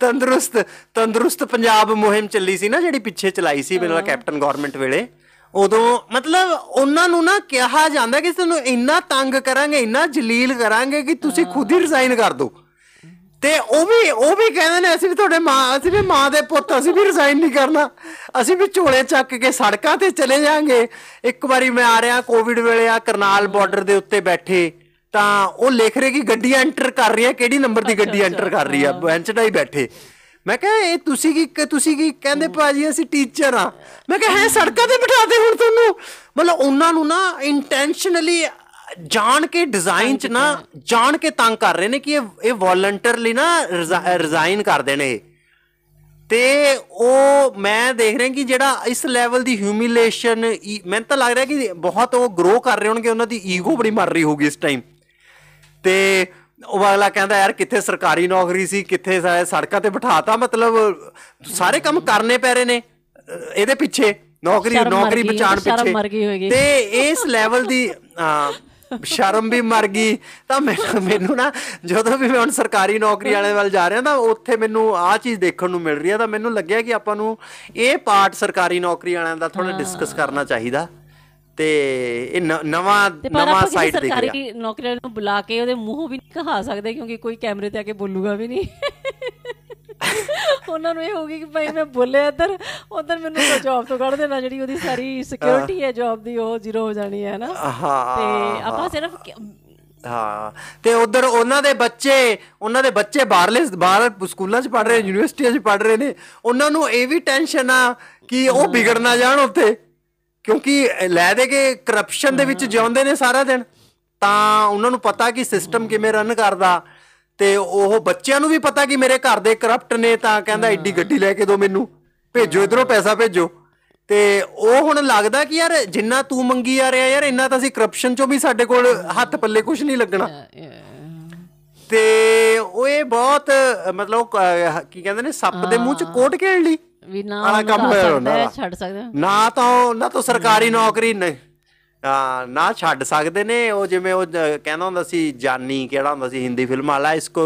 ਤੰਦਰੁਸਤ ਤੰਦਰੁਸਤ ਪੰਜਾਬ ਮੁਹਿੰਮ ਚੱਲੀ ਸੀ ਨਾ ਜਿਹੜੀ ਪਿੱਛੇ ਚਲਾਈ ਸੀ ਨਾਲ ਕੈਪਟਨ ਗਵਰਨਮੈਂਟ ਵੇਲੇ ਉਦੋਂ ਮਤਲਬ ਉਹਨਾਂ ਨੂੰ ਨਾ ਕਿਹਾ ਜਾਂਦਾ ਕਿ ਤੁਹਾਨੂੰ ਇੰਨਾ ਤੰਗ ਕਰਾਂਗੇ ਇੰਨਾ ਜਲੀਲ ਕਰਾਂਗੇ ਕਿ ਤੁਸੀਂ ਖੁਦ ਹੀ ਰਿਜ਼ਾਈਨ ਕਰ ਦਿਓ ਤੇ ਉਹ ਵੀ ਉਹ ਵੀ ਕਹਿੰਦੇ ਨੇ ਅਸੀਂ ਵੀ ਤੁਹਾਡੇ ਮਾਂ ਅਸੀਂ ਵੀ ਮਾਂ ਦੇ ਪੁੱਤ ਅਸੀਂ ਵੀ ਰਿਜ਼ਾਈਨ ਨਹੀਂ ਕਰਨਾ ਅਸੀਂ ਵੀ ਝੋਲੇ ਚੱਕ ਕੇ ਸੜਕਾਂ ਤੇ ਚਲੇ ਜਾਾਂਗੇ ਇੱਕ ਵਾਰੀ ਮੈਂ ਆ ਰਿਹਾ ਕੋਵਿਡ ਵੇਲੇ ਆ ਕਰਨਾਲ ਬਾਰਡਰ ਦੇ ਉੱਤੇ ਬੈਠੇ ਤਾਂ ਉਹ ਲਿਖ ਰਹੇ ਕਿ ਗੱਡੀ ਐਂਟਰ ਕਰ ਰਹੀ ਹੈ ਕਿਹੜੀ ਨੰਬਰ ਦੀ ਗੱਡੀ ਐਂਟਰ ਕਰ ਰਹੀ ਆ ਬੈਂਚ ਤੇ ਹੀ ਬੈਠੇ ਮੈਂ ਕਿਹਾ ਇਹ ਤੁਸੀਂ ਕੀ ਤੁਸੀਂ ਕੀ ਕਹਿੰਦੇ ਭਾਜੀ ਅਸੀਂ ਟੀਚਰ ਆ ਮੈਂ ਕਿਹਾ ਹੈ ਸੜਕਾਂ ਤੇ ਦੇ ਹੁਣ ਤੁਹਾਨੂੰ ਮਤਲਬ ਉਹਨਾਂ ਨੂੰ ਨਾ ਇੰਟੈਂਸ਼ਨਲੀ ਜਾਣ ਕੇ ਡਿਜ਼ਾਈਨ ਚ ਨਾ ਜਾਣ ਕੇ ਤੰਗ ਕਰ ਰਹੇ ਨੇ ਕਿ ਇਹ ਇਹ ਵੋਲੰਟਰਲੀ ਨਾ ਰਿਜ਼ਾਈਨ ਕਰ ਦੇਣੇ ਤੇ ਉਹ ਮੈਂ ਦੇਖ ਰਿਹਾ ਕਿ ਜਿਹੜਾ ਇਸ ਲੈਵਲ ਦੀ ਹਿਊਮਿਲੇਸ਼ਨ ਮੈਨੂੰ ਤਾਂ ਲੱਗ ਰਿਹਾ ਕਿ ਬਹੁਤ ਉਹ ਗਰੋ ਕਰ ਰਹੇ ਹੋਣਗੇ ਉਹਨਾਂ ਦੀ ਈਗੋ ਬੜੀ ਮਰ ਰਹੀ ਹੋਊਗੀ ਇਸ ਟਾਈਮ ਤੇ ਉਹ ਅਗਲਾ ਕਹਿੰਦਾ ਯਾਰ ਕਿੱਥੇ ਸਰਕਾਰੀ ਨੌਕਰੀ ਸੀ ਕਿੱਥੇ ਸੜਕਾਂ ਤੇ ਬਿਠਾਤਾ ਮਤਲਬ ਸਾਰੇ ਕੰਮ ਕਰਨੇ ਪੈ ਰਹੇ ਨੇ ਇਹਦੇ ਪਿੱਛੇ ਨੌਕਰੀ ਨੌਕਰੀ ਬਚਾਉਣ ਪਿੱਛੇ ਤੇ ਇਸ ਲੈਵਲ ਦੀ ਸ਼ਰਮ ਵੀ ਮਰ ਗਈ ਤਾਂ ਮੈਨੂੰ ਨਾ ਜਦੋਂ ਵੀ ਮੈਂ ਹੁਣ ਸਰਕਾਰੀ ਨੌਕਰੀ ਵਾਲੇ ਵੱਲ ਜਾ ਰਿਹਾ ਤਾਂ ਉੱਥੇ ਮੈਨੂੰ ਆਹ ਚੀਜ਼ ਦੇਖਣ ਨੂੰ ਮਿਲ ਰਹੀ ਹੈ ਤਾਂ ਮੈਨੂੰ ਲੱਗਿਆ ਕਿ ਆਪਾਂ ਨੂੰ ਇਹ ਪਾਰਟ ਸਰਕਾਰੀ ਨੌਕਰੀ ਵਾਲਿਆਂ ਦਾ ਥੋੜਾ ਡਿਸਕਸ ਕਰਨਾ ਚਾਹੀਦਾ ਤੇ ਇਹ ਨਵਾਂ ਨਵਾਂ ਸਾਈਟ ਦੇਖਿਆ ਸਰਕਾਰੀ ਨੌਕਰੀ ਨੂੰ ਬੁਲਾ ਕੇ ਉਹਦੇ ਮੂੰਹੋਂ ਵੀ ਨਹੀਂ ਕਹਾ ਸਕਦੇ ਕਿਉਂਕਿ ਕੋਈ ਕੈਮਰੇ ਤੇ ਆ ਕੇ ਬੋਲੂਗਾ ਵੀ ਨਹੀਂ ਉਹਨਾਂ ਨੂੰ ਇਹ ਹੋ ਗਈ ਕਿ ਭਾਈ ਮੈਂ ਬੋਲਿਆ ਇੱਧਰ ਉਧਰ ਮੈਨੂੰ ਤਾਂ ਜੌਬ ਤੋਂ ਕੱਢ ਦੇਣਾ ਜਿਹੜੀ ਉਹਦੀ ਸਾਰੀ ਸਿਕਿਉਰਿਟੀ ਹੈ ਜੌਬ ਦੀ ਉਹ ਜ਼ੀਰੋ ਹੋ ਜਾਣੀ ਹੈ ਨਾ ਤੇ ਆਪਾਂ ਸਿਰਫ ਹਾਂ ਤੇ ਉਧਰ ਉਹਨਾਂ ਦੇ ਬੱਚੇ ਉਹਨਾਂ ਦੇ ਬੱਚੇ ਬਾਹਰਲੇ ਬਾਹਰ ਸਕੂਲਾਂ 'ਚ ਪੜ ਰਹੇ ਯੂਨੀਵਰਸਿਟੀਆਂ 'ਚ ਪੜ ਰਹੇ ਨੇ ਉਹਨਾਂ ਨੂੰ ਇਹ ਵੀ ਟੈਨਸ਼ਨ ਆ ਕਿ ਉਹ ਵਿਗੜ ਨਾ ਜਾਣ ਉੱਥੇ ਕਿਉਂਕਿ ਲੈ ਦੇ ਕੇ ਕਰਪਸ਼ਨ ਦੇ ਵਿੱਚ ਜਿਉਂਦੇ ਨੇ ਸਾਰਾ ਦਿਨ ਤਾਂ ਉਹਨਾਂ ਨੂੰ ਪਤਾ ਕਿ ਸਿਸਟਮ ਕਿਵੇਂ ਰਨ ਕਰਦਾ ਤੇ ਉਹ ਬੱਚਿਆਂ ਨੂੰ ਵੀ ਪਤਾ ਕਿ ਮੇਰੇ ਘਰ ਦੇ ਕਰਪਟ ਨੇ ਤਾਂ ਕਹਿੰਦਾ ਐਡੀ ਗੱਡੀ ਲੈ ਕੇ ਦੋ ਮੈਨੂੰ ਭੇਜੋ ਇਧਰੋਂ ਪੈਸਾ ਭੇਜੋ ਤੇ ਉਹ ਹੁਣ ਲੱਗਦਾ ਕਿ ਯਾਰ ਜਿੰਨਾ ਤੂੰ ਮੰਗੀ ਆ ਰਿਹਾ ਯਾਰ ਇੰਨਾ ਤਾਂ ਅਸੀਂ ਕਰਪਸ਼ਨ ਚੋਂ ਵੀ ਸਾਡੇ ਕੋਲ ਹੱਥ ਪੱਲੇ ਕੁਝ ਨਹੀਂ ਲੱਗਣਾ ਤੇ ਉਹ ਇਹ ਬਹੁਤ ਮਤਲਬ ਕੀ ਕਹਿੰਦੇ ਨੇ ਸੱਪ ਦੇ ਮੂੰਹ ਚ ਕੋਟ ਘੇੜ ਲਈ ਵੀ ਨਾ ਕੰਮ ਹੋਇਆ ਨਾ ਛੱਡ ਸਕਦੇ ਨਾ ਤਾਂ ਨਾ ਤਾਂ ਸਰਕਾਰੀ ਨੌਕਰੀ ਨਹੀਂ ਨਾ ਛੱਡ ਸਕਦੇ ਨੇ ਉਹ ਜਿਵੇਂ ਉਹ ਕਹਿੰਦਾ ਹੁੰਦਾ ਸੀ ਜਾਨੀ ਕਿਹੜਾ ਹੁੰਦਾ ਸੀ ਹਿੰਦੀ ਫਿਲਮ ਵਾਲਾ ਇਸ ਕੋ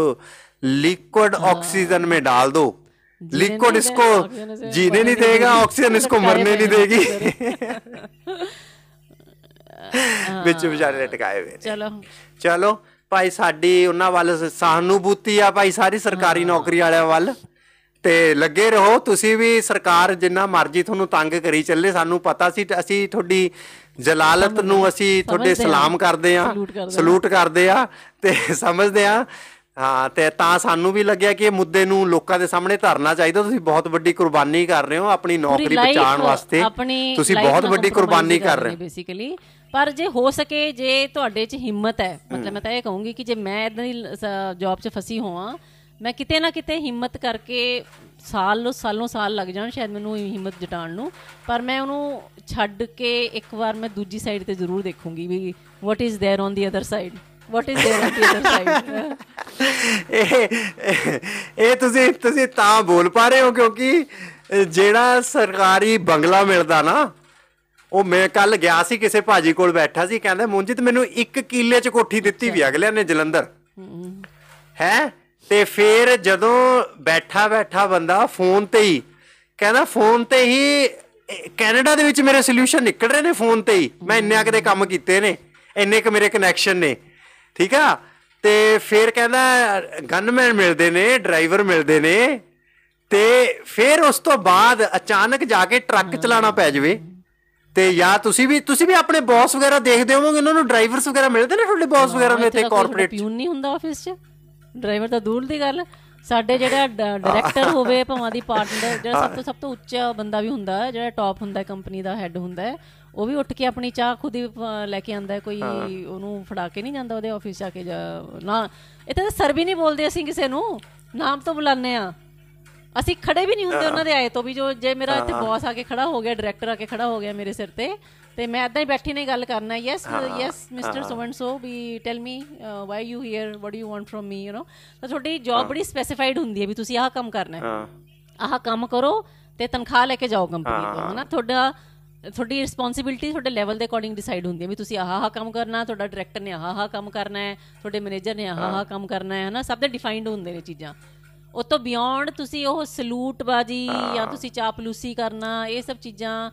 ਲਿਕਵਿਡ ਆਕਸੀਜਨ ਮੇ ਡਾਲ ਦੋ ਇਸ ਕੋ ਜੀਨੇ ਨਹੀਂ ਦੇਗਾ ਆਕਸੀਜਨ ਇਸ ਕੋ ਮਰਨੇ ਨਹੀਂ ਦੇਗੀ ਵਿੱਚ ਵਿਚਾਰੇ ਲਟਕਾਏ ਹੋਏ ਚਲੋ ਚਲੋ ਭਾਈ ਸਾਡੀ ਉਹਨਾਂ ਵੱਲ ਸਹਾਨੂਭੂਤੀ ਆ ਭਾਈ ਸਾਰੀ ਸਰਕਾਰੀ ਨੌਕਰੀ ਵਾਲਿਆਂ ਵੱਲ ਤੇ ਲੱਗੇ ਰਹੋ ਤੁਸੀਂ ਵੀ ਸਰਕਾਰ ਜਿੰਨਾ ਮਰਜ਼ੀ ਤੁਹਾਨੂੰ ਤੰਗ ਕਰੀ ਚੱਲੇ ਸਾਨੂੰ ਪਤਾ ਸੀ ਅਸੀਂ ਤੁਹਾਡੀ ਜਲਾਲਤ ਨੂੰ ਅਸੀਂ ਤੁਹਾਡੇ ਸਲਾਮ ਕਰਦੇ ਆ ਸਲੂਟ ਕਰਦੇ ਆ ਤੇ ਸਮਝਦੇ ਆ ਹਾਂ ਤੇ ਤਾਂ ਸਾਨੂੰ ਵੀ ਲੱਗਿਆ ਕਿ ਇਹ ਮੁੱਦੇ ਨੂੰ ਲੋਕਾਂ ਦੇ ਸਾਹਮਣੇ ਧਰਨਾ ਚਾਹੀਦਾ ਤੁਸੀਂ ਬਹੁਤ ਵੱਡੀ ਕੁਰਬਾਨੀ ਕਰ ਰਹੇ ਹੋ ਆਪਣੀ ਨੌਕਰੀ ਬਚਾਉਣ ਵਾਸਤੇ ਤੁਸੀਂ ਬਹੁਤ ਵੱਡੀ ਕੁਰਬਾਨੀ ਕਰ ਰਹੇ ਹੋ ਬੇਸਿਕਲੀ ਪਰ ਜੇ ਹੋ ਸਕੇ ਜੇ ਤੁਹਾਡੇ 'ਚ ਹਿੰਮਤ ਹੈ ਮਤਲਬ ਮੈਂ ਤਾਂ ਇਹ ਕਹੂੰਗੀ ਕਿ ਜੇ ਮੈਂ ਇਦਾਂ ਦੀ ਜੌਬ 'ਚ ਫਸੀ ਹੋਵਾਂ ਮੈਂ ਕਿਤੇ ਨਾ ਕਿਤੇ ਹਿੰਮਤ ਕਰਕੇ ਸਾਲ ਲੋ ਸਾਲੋਂ ਸਾਲ ਲੱਗ ਜਾਣ ਸ਼ਾਇਦ ਮੈਨੂੰ ਹਿੰਮਤ ਜਟਾਣ ਨੂੰ ਪਰ ਮੈਂ ਉਹਨੂੰ ਛੱਡ ਕੇ ਇੱਕ ਵਾਰ ਮੈਂ ਦੂਜੀ ਸਾਈਡ ਤੇ ਜ਼ਰੂਰ ਦੇਖੂੰਗੀ ਵੀ what is there on the other side what is there on the other side ਇਹ ਤੁਸੀਂ ਤੁਸੀਂ ਤਾਂ ਬੋਲ ਪਾ ਰਹੇ ਹੋ ਕਿਉਂਕਿ ਜਿਹੜਾ ਸਰਕਾਰੀ ਬੰਗਲਾ ਮਿਲਦਾ ਨਾ ਉਹ ਮੈਂ ਕੱਲ ਗਿਆ ਸੀ ਕਿਸੇ ਭਾਜੀ ਕੋਲ ਬੈਠਾ ਸੀ ਕਹਿੰਦਾ ਮੁੰਜਿਤ ਮੈਨੂੰ 1 ਕਿੱਲੇ ਚ ਕੋਠੀ ਦਿੱਤੀ ਵੀ ਅਗਲੇ ਨੇ ਜਲੰਧਰ ਹੈ ਤੇ ਫਿਰ ਜਦੋਂ ਬੈਠਾ ਬੈਠਾ ਬੰਦਾ ਫੋਨ ਤੇ ਹੀ ਕਹਿੰਦਾ ਫੋਨ ਤੇ ਹੀ ਕੈਨੇਡਾ ਦੇ ਵਿੱਚ ਮੇਰੇ ਸੋਲੂਸ਼ਨ ਨਿਕਲ ਰਹੇ ਨੇ ਫੋਨ ਤੇ ਹੀ ਮੈਂ ਇੰਨੇ ਅਕਦੇ ਕੰਮ ਕੀਤੇ ਨੇ ਇੰਨੇ ਕ ਮੇਰੇ ਕਨੈਕਸ਼ਨ ਨੇ ਠੀਕ ਆ ਤੇ ਫਿਰ ਕਹਿੰਦਾ ਗਨਮੈਨ ਮਿਲਦੇ ਨੇ ਡਰਾਈਵਰ ਮਿਲਦੇ ਨੇ ਤੇ ਫਿਰ ਉਸ ਤੋਂ ਬਾਅਦ ਅਚਾਨਕ ਜਾ ਕੇ ਟਰੱਕ ਚਲਾਣਾ ਪੈ ਜਾਵੇ ਤੇ ਯਾ ਤੁਸੀਂ ਵੀ ਤੁਸੀਂ ਵੀ ਆਪਣੇ ਬੌਸ ਵਗੈਰਾ ਦੇਖਦੇ ਹੋਵੋਗੇ ਇਹਨਾਂ ਨੂੰ ਡਰਾਈਵਰਸ ਵਗੈਰਾ ਮਿਲਦੇ ਨੇ ਤੁਹਾਡੇ ਬੌਸ ਵਗੈਰਾ ਨੇ ਇੱਥੇ ਕਾਰਪੋਰੇਟ ਪਿਊਨ ਨਹੀਂ ਹੁੰਦਾ ਆਫਿਸ 'ਚ ਡਰਾਈਵਰ ਤਾਂ ਦੂਰ ਦੀ ਗੱਲ ਸਾਡੇ ਜਿਹੜਾ ਡਾਇਰੈਕਟਰ ਹੋਵੇ ਭਵਾਂ ਦੀ ਪਾਰਟਨਰ ਜਿਹੜਾ ਸਭ ਤੋਂ ਸਭ ਤੋਂ ਉੱਚਾ ਬੰਦਾ ਵੀ ਹੁੰਦਾ ਹੈ ਜਿਹੜਾ ਟਾਪ ਹੁੰਦਾ ਹੈ ਕੰਪਨੀ ਦਾ ਹੈੱਡ ਹੁੰਦਾ ਹੈ ਉਹ ਵੀ ਉੱਠ ਕੇ ਆਪਣੀ ਚਾਹ ਖੁਦ ਹੀ ਲੈ ਕੇ ਆਂਦਾ ਕੋਈ ਉਹਨੂੰ ਫੜਾ ਕੇ ਨਹੀਂ ਜਾਂਦਾ ਉਹਦੇ ਆਫਿਸ ਜਾ ਕੇ ਨਾ ਇਹ ਤਾਂ ਸਰ ਵੀ ਨਹੀਂ ਬੋਲਦੇ ਅਸੀਂ ਕਿਸੇ ਨੂੰ ਨਾਮ ਤੋਂ ਬੁਲਾਉਂਦੇ ਆ ਅਸੀਂ ਖੜੇ ਵੀ ਨਹੀਂ ਹੁੰਦੇ ਉਹਨਾਂ ਦੇ ਆਏ ਤੋਂ ਵੀ ਜੋ ਜੇ ਮੇਰਾ ਇੱਥੇ ਬੌਸ ਆ ਕੇ ਖੜਾ ਹੋ ਗਿਆ ਡਾਇਰੈਕਟਰ ਆ ਕੇ ਖੜਾ ਹੋ ਗਿਆ ਮੇਰੇ ਸਿਰ ਤੇ ਤੇ ਮੈਂ ਇਦਾਂ ਹੀ ਬੈਠੀ ਨਹੀਂ ਗੱਲ ਕਰਨਾ yes yes mister so and so so we tell me why you here what you want from me you know ਤਾਂ ਤੁਹਾਡੀ ਜੌਬ ਬੜੀ ਸਪੈਸੀਫਾਈਡ ਹੁੰਦੀ ਹੈ ਵੀ ਤੁਸੀਂ ਆਹ ਕੰਮ ਕਰਨਾ ਹੈ ਆਹ ਕੰਮ ਕਰੋ ਤੇ ਤਨਖਾਹ ਲੈ ਕੇ ਜਾਓ ਕੰਪਨੀ ਤੋਂ ਹਨਾ ਤੁਹਾਡਾ ਤੁਹਾਡੀ ਰਿਸਪੌਂਸਿਬਿਲਟੀ ਤੁਹਾਡੇ ਲੈਵਲ ਦੇ ਅਕੋਰਡਿੰਗ ਡਿਸਾਈਡ ਹੁੰਦੀ ਹੈ ਵੀ ਤੁਸੀਂ ਆਹ ਆਹ ਕੰਮ ਕਰਨਾ ਤੁਹਾਡਾ ਡਾਇਰੈਕਟਰ ਨੇ ਆਹ ਆਹ ਕੰਮ ਕਰਨਾ ਹੈ ਤੁਹਾਡੇ ਮੈਨੇਜਰ ਨੇ ਆਹ ਆਹ ਕੰਮ ਕਰਨਾ ਹੈ ਹਨਾ ਸਭ ਦੇ ਡਿਫਾਈਨਡ ਹੁੰਦੇ ਨੇ ਚੀਜ਼ਾਂ ਉਹ ਤੋਂ ਬਿਯੋਂਡ ਤੁਸੀਂ ਉਹ ਸਲੂਟ ਬਾਜੀ ਜਾਂ ਤੁਸੀਂ ਚਾਪਲੂਸੀ ਕਰਨਾ ਇਹ ਸਭ ਚੀਜ਼ਾਂ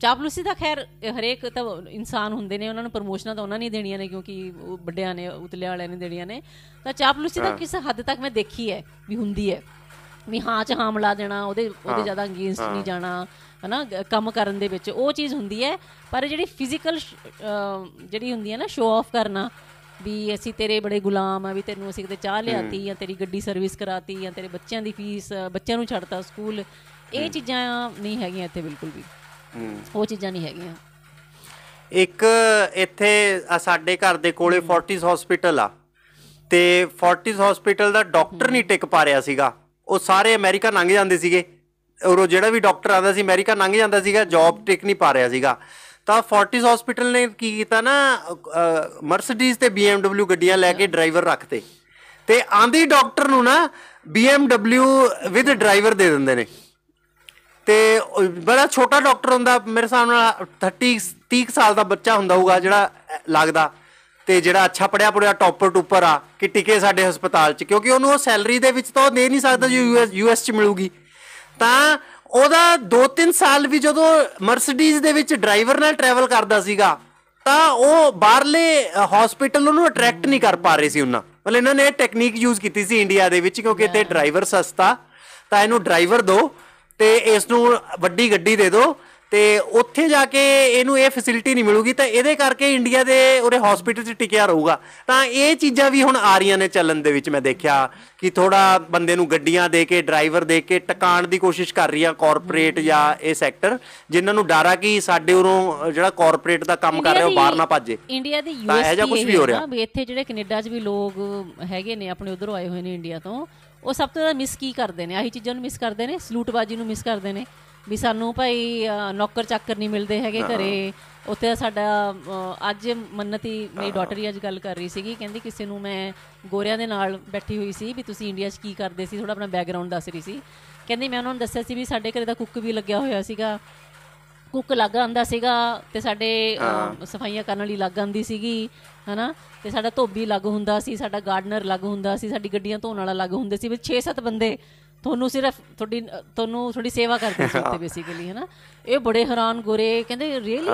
ਚਾਪਲੂਸੀ ਦਾ ਖੈਰ ਹਰੇਕ ਤਾਂ ਇਨਸਾਨ ਹੁੰਦੇ ਨੇ ਉਹਨਾਂ ਨੂੰ ਪ੍ਰਮੋਸ਼ਨਾਂ ਤਾਂ ਉਹਨਾਂ ਨਹੀਂ ਦੇਣੀਆਂ ਨੇ ਕਿਉਂਕਿ ਉਹ ਵੱਡਿਆਂ ਨੇ ਉਤਲੇ ਵਾਲਿਆਂ ਨੇ ਦੇਣੀਆਂ ਨੇ ਤਾਂ ਚਾਪਲੂਸੀ ਤਾਂ ਕਿਸੇ ਹੱਦ ਤੱਕ ਮੈਂ ਦੇਖੀ ਹੈ ਵੀ ਹੁੰਦੀ ਹੈ ਵੀ ਹਾਂ ਚ ਹਾਂ ਦੇਣਾ ਉਹਦੇ ਉਹਦੇ ਜ਼ਿਆਦਾ ਅਗੇਂਸਟ ਨਹੀਂ ਜਾਣਾ ਹਨਾ ਕੰਮ ਕਰਨ ਦੇ ਵਿੱਚ ਉਹ ਚੀਜ਼ ਹੁੰਦੀ ਹੈ ਪਰ ਜਿਹੜੀ ਫਿਜ਼ੀਕਲ ਜਿਹੜੀ ਹੁੰਦੀ ਹੈ ਨਾ ਸ਼ੋਅ ਆਫ ਕਰਨਾ ਵੀ ਅਸੀਂ ਤੇਰੇ ਬੜੇ ਗੁਲਾਮ ਆ ਵੀ ਤੈਨੂੰ ਅਸੀਂ ਕਿਤੇ ਚਾਹ ਲਿਆਤੀ ਜਾਂ ਤੇਰੀ ਗੱਡੀ ਸਰਵਿਸ ਕਰਾਤੀ ਜਾਂ ਤੇਰੇ ਬੱਚਿਆਂ ਦੀ ਫੀਸ ਬੱਚਿਆਂ ਨੂੰ ਛੱਡਤਾ ਸਕੂਲ ਇਹ ਚੀਜ਼ਾਂ ਨਹੀਂ ਹੈਗੀਆਂ ਇੱਥੇ ਬਿਲਕੁਲ ਵੀ ਉਹ ਚੀਜ਼ਾਂ ਨਹੀਂ ਹੈਗੀਆਂ ਇੱਕ ਇੱਥੇ ਸਾਡੇ ਘਰ ਦੇ ਕੋਲੇ 40s ਹਸਪੀਟਲ ਆ ਤੇ 40s ਹਸਪੀਟਲ ਦਾ ਡਾਕਟਰ ਨਹੀਂ ਟਿਕ ਪਾ ਰਿਹਾ ਸੀਗਾ ਉਹ ਸਾਰੇ ਅਮਰੀਕਾ ਲੰਘ ਜਾਂਦੇ ਸੀਗੇ ਉਹ ਜਿਹੜਾ ਵੀ ਡਾਕਟਰ ਆਦਾ ਸੀ ਅਮਰੀਕਾ ਲੰਘ ਜਾਂਦਾ ਸੀਗਾ ਜੌਬ ਟਿਕ ਨਹੀਂ ਪਾ ਰਿਹਾ ਸੀਗਾ ਤਾਂ ਫੋਰਟਿਸ ਹਸਪੀਟਲ ਨੇ ਕੀ ਕੀਤਾ ਨਾ ਮਰਸੀਡੀਜ਼ ਤੇ BMW ਗੱਡੀਆਂ ਲੈ ਕੇ ਡਰਾਈਵਰ ਰੱਖਤੇ ਤੇ ਆਂਦੀ ਡਾਕਟਰ ਨੂੰ ਨਾ BMW ਵਿਦ ਡਰਾਈਵਰ ਦੇ ਦਿੰਦੇ ਨੇ ਤੇ ਬੜਾ ਛੋਟਾ ਡਾਕਟਰ ਹੁੰਦਾ ਮੇਰੇ ਸਾਹਮਣੇ 30 30 ਸਾਲ ਦਾ ਬੱਚਾ ਹੁੰਦਾ ਹੋਊਗਾ ਜਿਹੜਾ ਲੱਗਦਾ ਤੇ ਜਿਹੜਾ ਅੱਛਾ ਪੜਿਆ ਪੜਿਆ ਟੌਪਰ ਟੂਪਰ ਆ ਕਿ ਟਿਕੇ ਸਾਡੇ ਹਸਪਤਾਲ 'ਚ ਕਿਉਂਕਿ ਉਹਨੂੰ ਉਹ ਸੈਲਰੀ ਦੇ ਵਿੱਚ ਤਾਂ ਉਹ ਦੇ ਨਹੀਂ ਸਕਦਾ ਜੋ ਯੂਐਸ ਚ ਮਿਲੂਗੀ ਤਾਂ ਉਹਦਾ 2-3 ਸਾਲ ਵੀ ਜਦੋਂ ਮਰਸੀਡੀਜ਼ ਦੇ ਵਿੱਚ ਡਰਾਈਵਰ ਨਾਲ ਟਰੈਵਲ ਕਰਦਾ ਸੀਗਾ ਤਾਂ ਉਹ ਬਾਹਰਲੇ ਹਸਪੀਟਲ ਨੂੰ ਅਟਰੈਕਟ ਨਹੀਂ ਕਰ ਪਾ ਰਹੇ ਸੀ ਉਹਨਾਂ ਮਤਲਬ ਇਹਨਾਂ ਨੇ ਇਹ ਟੈਕਨੀਕ ਯੂਜ਼ ਕੀਤੀ ਸੀ ਇੰਡੀਆ ਦੇ ਵਿੱਚ ਕਿਉਂਕਿ ਇੱਥੇ ਡਰਾਈਵਰ ਸਸਤਾ ਤਾਂ ਇਹਨੂੰ ਡਰਾਈਵਰ ਦੋ ਤੇ ਇਸ ਨੂੰ ਵੱਡੀ ਗੱਡੀ ਦੇ ਦਿਓ ਤੇ ਉੱਥੇ ਜਾ ਕੇ ਇਹਨੂੰ ਇਹ ਫੈਸਿਲਿਟੀ ਨਹੀਂ ਮਿਲੂਗੀ ਤਾਂ ਇਹਦੇ ਕਰਕੇ ਇੰਡੀਆ ਦੇ ਉਰੇ ਹਸਪੀਟਲ 'ਚ ਟਿਕਿਆ ਰਹੂਗਾ ਤਾਂ ਇਹ ਚੀਜ਼ਾਂ ਵੀ ਹੁਣ ਆ ਰਹੀਆਂ ਨੇ ਚੱਲਣ ਦੇ ਵਿੱਚ ਮੈਂ ਦੇਖਿਆ ਕਿ ਥੋੜਾ ਬੰਦੇ ਨੂੰ ਗੱਡੀਆਂ ਦੇ ਕੇ ਡਰਾਈਵਰ ਦੇ ਕੇ ਟਿਕਾਣ ਦੀ ਕੋਸ਼ਿਸ਼ ਕਰ ਰਹੀਆਂ ਕਾਰਪੋਰੇਟ ਜਾਂ ਇਹ ਸੈਕਟਰ ਜਿਨ੍ਹਾਂ ਨੂੰ ਡਾਰਾ ਕਿ ਸਾਡੇ ਉਰੋਂ ਜਿਹੜਾ ਕਾਰਪੋਰੇਟ ਦਾ ਕੰਮ ਕਰ ਰਿਹਾ ਉਹ ਬਾਹਰ ਨਾ ਭੱਜੇ ਇੰਡੀਆ ਦੇ ਯੂਐਸ ਤਾਂ ਇਹ ਜਾਂ ਕੁਝ ਵੀ ਹੋ ਰਿਹਾ ਇੱਥੇ ਜਿਹੜੇ ਕੈਨੇਡਾ 'ਚ ਵੀ ਲੋਕ ਹੈਗੇ ਨੇ ਆਪਣੇ ਉਧਰੋਂ ਆਏ ਹੋਏ ਨੇ ਇੰਡੀਆ ਤੋਂ ਉਹ ਸਭ ਤੋਂ ਜ਼ਿਆਦਾ ਮਿਸ ਕੀ ਕਰਦੇ ਨੇ ਆਹੀ ਚੀਜ਼ਾਂ ਨੂੰ ਮਿਸ ਕਰਦੇ ਨੇ ਸਲੂਟਬਾਜ਼ੀ ਨੂੰ ਮਿਸ ਕਰਦੇ ਨੇ ਵੀ ਸਾਨੂੰ ਭਾਈ ਨੌਕਰ ਚੱਕਰ ਨਹੀਂ ਮਿਲਦੇ ਹੈਗੇ ਘਰੇ ਉੱਥੇ ਸਾਡਾ ਅੱਜ ਮੰਨਤੀ ਮੇਰੀ ਡਾਟਰ ਹੀ ਅੱਜ ਗੱਲ ਕਰ ਰਹੀ ਸੀਗੀ ਕਹਿੰਦੀ ਕਿਸੇ ਨੂੰ ਮੈਂ ਗੋਰਿਆਂ ਦੇ ਨਾਲ ਬੈਠੀ ਹੋਈ ਸੀ ਵੀ ਤੁਸੀਂ ਇੰਡੀਆ 'ਚ ਕੀ ਕਰਦੇ ਸੀ ਥੋੜਾ ਆਪਣਾ ਬੈਕਗ੍ਰਾਉਂਡ ਦੱਸ ਰਹੀ ਸੀ ਕਹਿੰਦੀ ਮੈਂ ਉਹਨਾਂ ਨੂੰ ਦੱਸਿਆ ਸੀ ਵੀ ਸਾਡੇ ਘਰੇ ਦਾ ਕੁੱਕ ਵੀ ਲੱਗਿਆ ਹੋਇਆ ਸੀਗਾ ਕੁੱਕ ਲੱਗ ਆਂਦਾ ਸੀਗਾ ਤੇ ਸਾਡੇ ਸਫਾਈਆਂ ਕਰਨ ਵਾਲੀ ਲੱਗ ਆਂਦੀ ਸੀਗੀ ਹਨਾ ਤੇ ਸਾਡਾ ਧੋਬੀ ਲੱਗ ਹੁੰਦਾ ਸੀ ਸਾਡਾ ਗਾਰਡਨਰ ਲੱਗ ਹੁੰਦਾ ਸੀ ਸਾਡੀ ਗੱਡੀਆਂ ਧੋਣ ਵਾਲਾ ਲੱਗ ਹੁੰਦੇ ਸੀ ਵੀ 6-7 ਬੰਦੇ ਤੁਹਾਨੂੰ ਸਿਰਫ ਤੁਹਾਡੀ ਤੁਹਾਨੂੰ ਥੋੜੀ ਸੇਵਾ ਕਰਦੇ ਸੀ ਉੱਥੇ ਬੇਸਿਕਲੀ ਹੈ ਨਾ ਇਹ ਬੜੇ ਹੈਰਾਨ ਗੋਰੇ ਕਹਿੰਦੇ really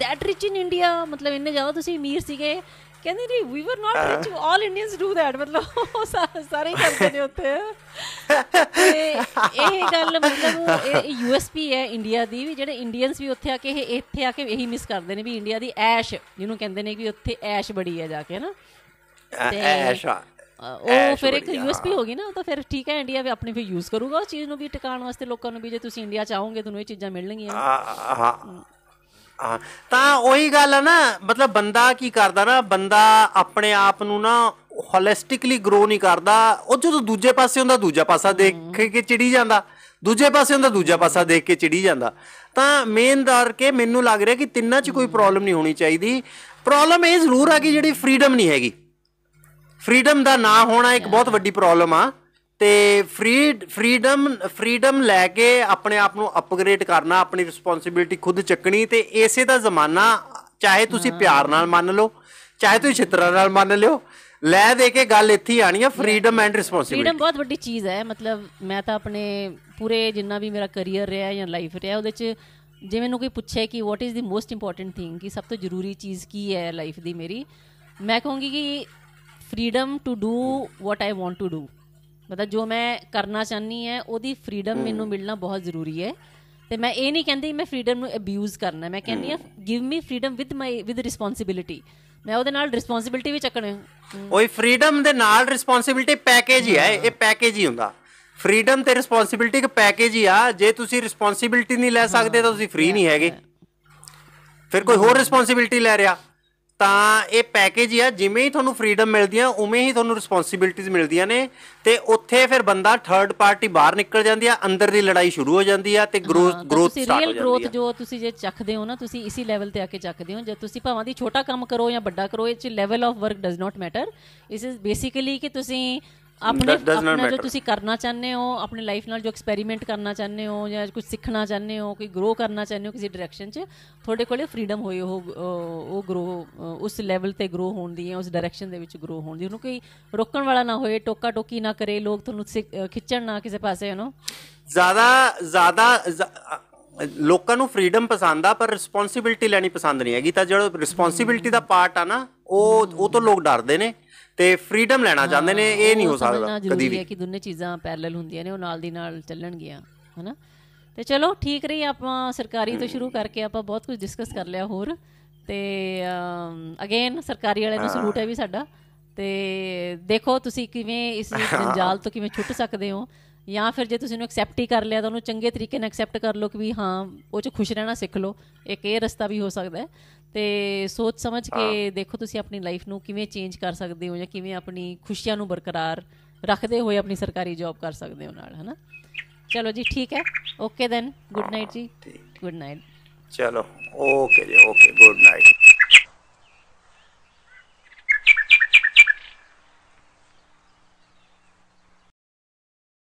that rich in India ਮਤਲਬ ਇੰਨੇ ਜ਼ਿਆਦਾ ਤੁਸੀਂ ਅਮੀਰ ਸੀਗੇ ਕਹਿੰਦੇ ਨਹੀਂ we were not rich all Indians do that ਮਤਲਬ ਸਾਰੇ ਹੀ ਕਰਦੇ ਨੇ ਉੱਥੇ ਇਹ ਗੱਲ ਮਤਲਬ ਇਹ ਯੂਐਸਪੀ ਹੈ ਇੰਡੀਆ ਦੀ ਵੀ ਜਿਹੜੇ ਇੰਡੀਅਨਸ ਵੀ ਉੱਥੇ ਆ ਕੇ ਇਹ ਇੱਥੇ ਆ ਕੇ ਇਹੀ ਮਿਸ ਕਰਦੇ ਨੇ ਵੀ ਇੰਡੀਆ ਦੀ ਐਸ਼ ਜਿਹਨੂੰ ਕਹਿੰਦੇ ਨੇ ਕਿ ਉੱਥੇ ਐਸ਼ ਬੜੀ ਹੈ ਜਾ ਕੇ ਨਾ ਐਸ਼ ਉਹ ਫਿਰ ਇੱਕ ਯੂਐਸਪੀ ਗਈ ਨਾ ਤਾਂ ਫਿਰ ਠੀਕ ਹੈ ਇੰਡੀਆ ਵੀ ਆਪਣੇ ਫਿਰ ਯੂਜ਼ ਕਰੂਗਾ ਉਸ ਚੀਜ਼ ਨੂੰ ਵੀ ਟਿਕਾਣ ਵਾਸਤੇ ਲੋਕਾਂ ਨੂੰ ਵੀ ਜੇ ਤੁਸੀਂ ਇੰਡੀਆ ਚ ਆਓਗੇ ਤੁਹਾਨੂੰ ਇਹ ਚੀਜ਼ਾਂ ਮਿਲਣਗੀਆਂ ਹਾਂ ਹਾਂ ਤਾਂ ਉਹੀ ਗੱਲ ਹੈ ਨਾ ਮਤਲਬ ਬੰਦਾ ਕੀ ਕਰਦਾ ਨਾ ਬੰਦਾ ਆਪਣੇ ਆਪ ਨੂੰ ਨਾ ਹੋਲਿਸਟਿਕਲੀ ਗਰੋ ਨਹੀਂ ਕਰਦਾ ਉਹ ਜਦੋਂ ਦੂਜੇ ਪਾਸੇ ਹੁੰਦਾ ਦੂਜਾ ਪਾਸਾ ਦੇਖ ਕੇ ਚਿੜੀ ਜਾਂਦਾ ਦੂਜੇ ਪਾਸੇ ਹੁੰਦਾ ਦੂਜਾ ਪਾਸਾ ਦੇਖ ਕੇ ਚਿੜੀ ਜਾਂਦਾ ਤਾਂ ਮੇਨ ਦਰ ਕੇ ਮੈਨੂੰ ਲੱਗ ਰਿਹਾ ਕਿ ਤਿੰਨਾਂ 'ਚ ਕੋਈ ਪ੍ਰੋਬਲਮ ਨਹੀਂ ਹੋਣੀ ਚਾਹੀਦੀ ਪ੍ਰੋਬਲਮ ਇਹ ਜ਼ਰੂਰ ਆ ਕਿ ਜਿਹੜੀ ਫਰੀडम ਨਹੀਂ ਹੈਗੀ ਫਰੀडम ਦਾ ਨਾ ਹੋਣਾ ਇੱਕ ਬਹੁਤ ਵੱਡੀ ਪ੍ਰੋਬਲਮ ਆ ਤੇ ਫਰੀ ਫਰੀडम ਫਰੀडम ਲੈ ਕੇ ਆਪਣੇ ਆਪ ਨੂੰ ਅਪਗ੍ਰੇਡ ਕਰਨਾ ਆਪਣੀ ਰਿਸਪੌਂਸਿਬਿਲਟੀ ਖੁਦ ਚੱਕਣੀ ਤੇ ਇਸੇ ਦਾ ਜ਼ਮਾਨਾ ਚਾਹੇ ਤੁਸੀਂ ਪਿਆਰ ਨਾਲ ਮੰਨ ਲਓ ਚਾਹੇ ਤੁਸੀਂ ਛਿੱਤਰਾਂ ਨਾਲ ਮੰਨ ਲਿਓ ਲੈ ਦੇ ਕੇ ਗੱਲ ਇੱਥੇ ਆਣੀ ਆ ਫਰੀडम ਐਂਡ ਰਿਸਪੌਂਸਿਬਿਲਟੀ ਫਰੀडम ਬਹੁਤ ਵੱਡੀ ਚੀਜ਼ ਹੈ ਮਤਲਬ ਮੈਂ ਤਾਂ ਆਪਣੇ ਪੂਰੇ ਜਿੰਨਾ ਵੀ ਮੇਰਾ ਕੈਰੀਅਰ ਰਿਹਾ ਜਾਂ ਲਾਈਫ ਰਿਹਾ ਉਹਦੇ 'ਚ ਜੇ ਮੈਨੂੰ ਕੋਈ ਪੁੱਛੇ ਕਿ what is the most important thing ਕਿ ਸਭ ਤੋਂ ਜ਼ਰੂਰੀ ਚੀਜ਼ ਕੀ ਹੈ ਲਾਈਫ ਦੀ ਮੇਰੀ ਮੈਂ ਕਹੂੰਗੀ ਕਿ freedom to do what I want to do ਮਤਲਬ ਜੋ ਮੈਂ ਕਰਨਾ ਚਾਹਨੀ ਹੈ ਉਹਦੀ ਫਰੀडम ਮੈਨੂੰ ਮਿਲਣਾ ਬਹੁਤ ਜ਼ਰੂਰੀ ਹੈ ਤੇ ਮੈਂ ਇਹ ਨਹੀਂ ਕਹਿੰਦੀ ਮੈਂ ਫਰੀडम ਨੂੰ ਅਬਿਊਜ਼ ਕਰਨਾ ਮੈਂ ਕਹਿੰਦੀ ਆ give me freedom with my with responsibility ਮੈਂ ਉਹਦੇ ਨਾਲ ਰਿਸਪੌਂਸਿਬਿਲਟੀ ਵੀ ਚੱਕਣੇ ਓਏ ਫਰੀडम ਦੇ ਨਾਲ ਰਿਸਪੌਂਸਿਬਿਲਟੀ ਪੈਕੇਜ ਹੀ ਹੈ ਇਹ ਪੈਕੇਜ ਹੀ ਹੁੰਦਾ ਫਰੀडम ਤੇ ਰਿਸਪੌਂਸਿਬਿਲਟੀ ਦਾ ਪੈਕੇਜ ਹੀ ਆ ਜੇ ਤੁਸੀਂ ਰਿਸਪੌਂਸਿਬਿਲਟੀ ਨਹੀਂ ਲੈ ਸਕਦੇ ਤਾਂ ਤੁਸੀਂ ਫ੍ਰੀ ਨਹੀਂ ਹੈਗੇ ਫਿਰ ਕੋਈ ਹੋਰ ਰਿਸਪੌਂਸਿਬਿਲਟੀ mm-hmm। ਲੈ ਰਿਹਾ ਤਾਂ ਇਹ ਪੈਕੇਜ ਆ ਜਿਵੇਂ ਹੀ ਤੁਹਾਨੂੰ ਫ੍ਰੀडम ਮਿਲਦੀ ਆ ਉਵੇਂ ਹੀ ਤੁਹਾਨੂੰ ਰਿਸਪੌਂਸਿਬਿਲਟੀਜ਼ ਮਿਲਦੀਆਂ ਨੇ ਤੇ ਉੱਥੇ ਫਿਰ ਬੰਦਾ ਥਰਡ ਪਾਰਟੀ ਬਾਹਰ ਨਿਕਲ ਜਾਂਦੀ ਆ ਅੰਦਰ ਦੀ ਲੜਾਈ ਸ਼ੁਰੂ ਹੋ ਜਾਂਦੀ ਆ ਤੇ ਗਰੋਥ ਗਰੋਥ ਸਟਾਰਟ ਹੋ ਜਾਂਦੀ ਆ ਗਰੋਥ ਜੋ ਤੁਸੀਂ ਜੇ ਚੱਕਦੇ ਹੋ ਨਾ ਤੁਸੀਂ ਇਸੇ ਲੈਵਲ ਤੇ ਆ ਕੇ ਚੱਕਦੇ ਹੋ ਜੇ ਤੁਸੀਂ ਭਾਵਾਂ ਦੀ ਛੋਟਾ ਕੰਮ ਕਰੋ ਜਾਂ ਵੱਡਾ ਕਰੋ ਇਹ ਚ level of work does not matter this is basically ਕਿ ਤੁਸੀਂ ਆਪਣੇ ਆਪਣਾ ਜੋ ਤੁਸੀਂ ਕਰਨਾ ਚਾਹੁੰਦੇ ਹੋ ਆਪਣੇ ਲਾਈਫ ਨਾਲ ਜੋ ਐਕਸਪੈਰੀਮੈਂਟ ਕਰਨਾ ਚਾਹੁੰਦੇ ਹੋ ਜਾਂ ਕੁਝ ਸਿੱਖਣਾ ਚਾਹੁੰਦੇ ਹੋ ਕੋਈ ਗਰੋ ਕਰਨਾ ਚਾਹੁੰਦੇ ਹੋ ਕਿਸੇ ਡਾਇਰੈਕਸ਼ਨ 'ਚ ਤੁਹਾਡੇ ਕੋਲੇ ਫਰੀडम ਹੋਏ ਉਹ ਉਹ ਗਰੋ ਉਸ ਲੈਵਲ ਤੇ ਗਰੋ ਹੋਣ ਦੀ ਹੈ ਉਸ ਡਾਇਰੈਕਸ਼ਨ ਦੇ ਵਿੱਚ ਗਰੋ ਹੋਣ ਦੀ ਉਹਨੂੰ ਕੋਈ ਰੋਕਣ ਵਾਲਾ ਨਾ ਹੋਏ ਟੋਕਾ ਟੋਕੀ ਨਾ ਕਰੇ ਲੋਕ ਤੁਹਾਨੂੰ ਖਿੱਚਣ ਨਾ ਕਿਸੇ ਪਾਸੇ ਯੂ ਜ਼ਿਆਦਾ ਜ਼ਿਆਦਾ ਲੋਕਾਂ ਨੂੰ ਫਰੀडम ਪਸੰਦ ਆ ਪਰ ਰਿਸਪੌਂਸਿਬਿਲਟੀ ਲੈਣੀ ਪਸੰਦ ਨਹੀਂ ਹੈਗੀ ਤਾਂ ਜਿਹੜਾ ਰਿਸਪੌਂਸਿਬਿਲਟੀ ਦਾ ਪਾਰਟ ਆ ਨਾ ਉਹ ਉਹ ਤੋਂ ਲੋਕ ਡਰਦੇ ਨੇ ਤੇ ਫਰੀडम ਲੈਣਾ ਚਾਹੁੰਦੇ ਨੇ ਇਹ ਨਹੀਂ ਹੋ ਸਕਦਾ ਕਦੀ ਵੀ ਕਿ ਦੋਨੇ ਚੀਜ਼ਾਂ ਪੈਰਲਲ ਹੁੰਦੀਆਂ ਨੇ ਉਹ ਨਾਲ ਦੀ ਨਾਲ ਚੱਲਣ ਗਿਆ ਹਨਾ ਤੇ ਚਲੋ ਠੀਕ ਰਹੀ ਆਪਾਂ ਸਰਕਾਰੀ ਤੋਂ ਸ਼ੁਰੂ ਕਰਕੇ ਆਪਾਂ ਬਹੁਤ ਕੁਝ ਡਿਸਕਸ ਕਰ ਲਿਆ ਹੋਰ ਤੇ ਅਗੇਨ ਸਰਕਾਰੀ ਵਾਲਿਆਂ ਨੂੰ ਸਲੂਟ ਹੈ ਵੀ ਸਾਡਾ ਤੇ ਦੇਖੋ ਤੁਸੀਂ ਕਿਵੇਂ ਇਸ ਜੰਜਾਲ ਤੋਂ ਕਿਵੇਂ ਛੁੱਟ ਸਕਦੇ ਹੋ ਜਾਂ ਫਿਰ ਜੇ ਤੁਸੀਂ ਉਹਨੂੰ ਐਕਸੈਪਟ ਹੀ ਕਰ ਲਿਆ ਤਾਂ ਉਹਨੂੰ ਚੰਗੇ ਤਰੀਕੇ ਨਾਲ ਐਕਸੈਪਟ ਕਰ ਲਓ ਕਿ ਵੀ ਹਾਂ ਉਹ 'ਚ ਖੁਸ਼ ਰਹਿਣਾ ਸਿੱਖ ਲਓ ਇੱਕ ਇਹ ਰਸਤਾ ਵੀ ਹੋ ਸਕਦਾ ਹੈ ਤੇ ਸੋਚ ਸਮਝ ਕੇ ਦੇਖੋ ਤੁਸੀਂ ਆਪਣੀ ਲਾਈਫ ਨੂੰ ਕਿਵੇਂ ਚੇਂਜ ਕਰ ਸਕਦੇ ਹੋ ਜਾਂ ਕਿਵੇਂ ਆਪਣੀ ਖੁਸ਼ੀਆਂ ਨੂੰ ਬਰਕਰਾਰ ਰੱਖਦੇ ਹੋਏ ਆਪਣੀ ਸਰਕਾਰੀ ਜੌਬ ਕਰ ਸਕਦੇ ਹੋ ਨਾਲ ਹਨਾ ਚਲੋ ਜੀ ਠੀਕ ਹੈ ਓਕੇ ਦੈਨ ਗੁੱਡ ਨਾਈਟ ਜੀ ਗੁੱਡ ਨਾਈਟ ਚਲੋ ਓਕੇ ਜੀ ਓਕੇ ਗੁੱਡ ਨਾਈਟ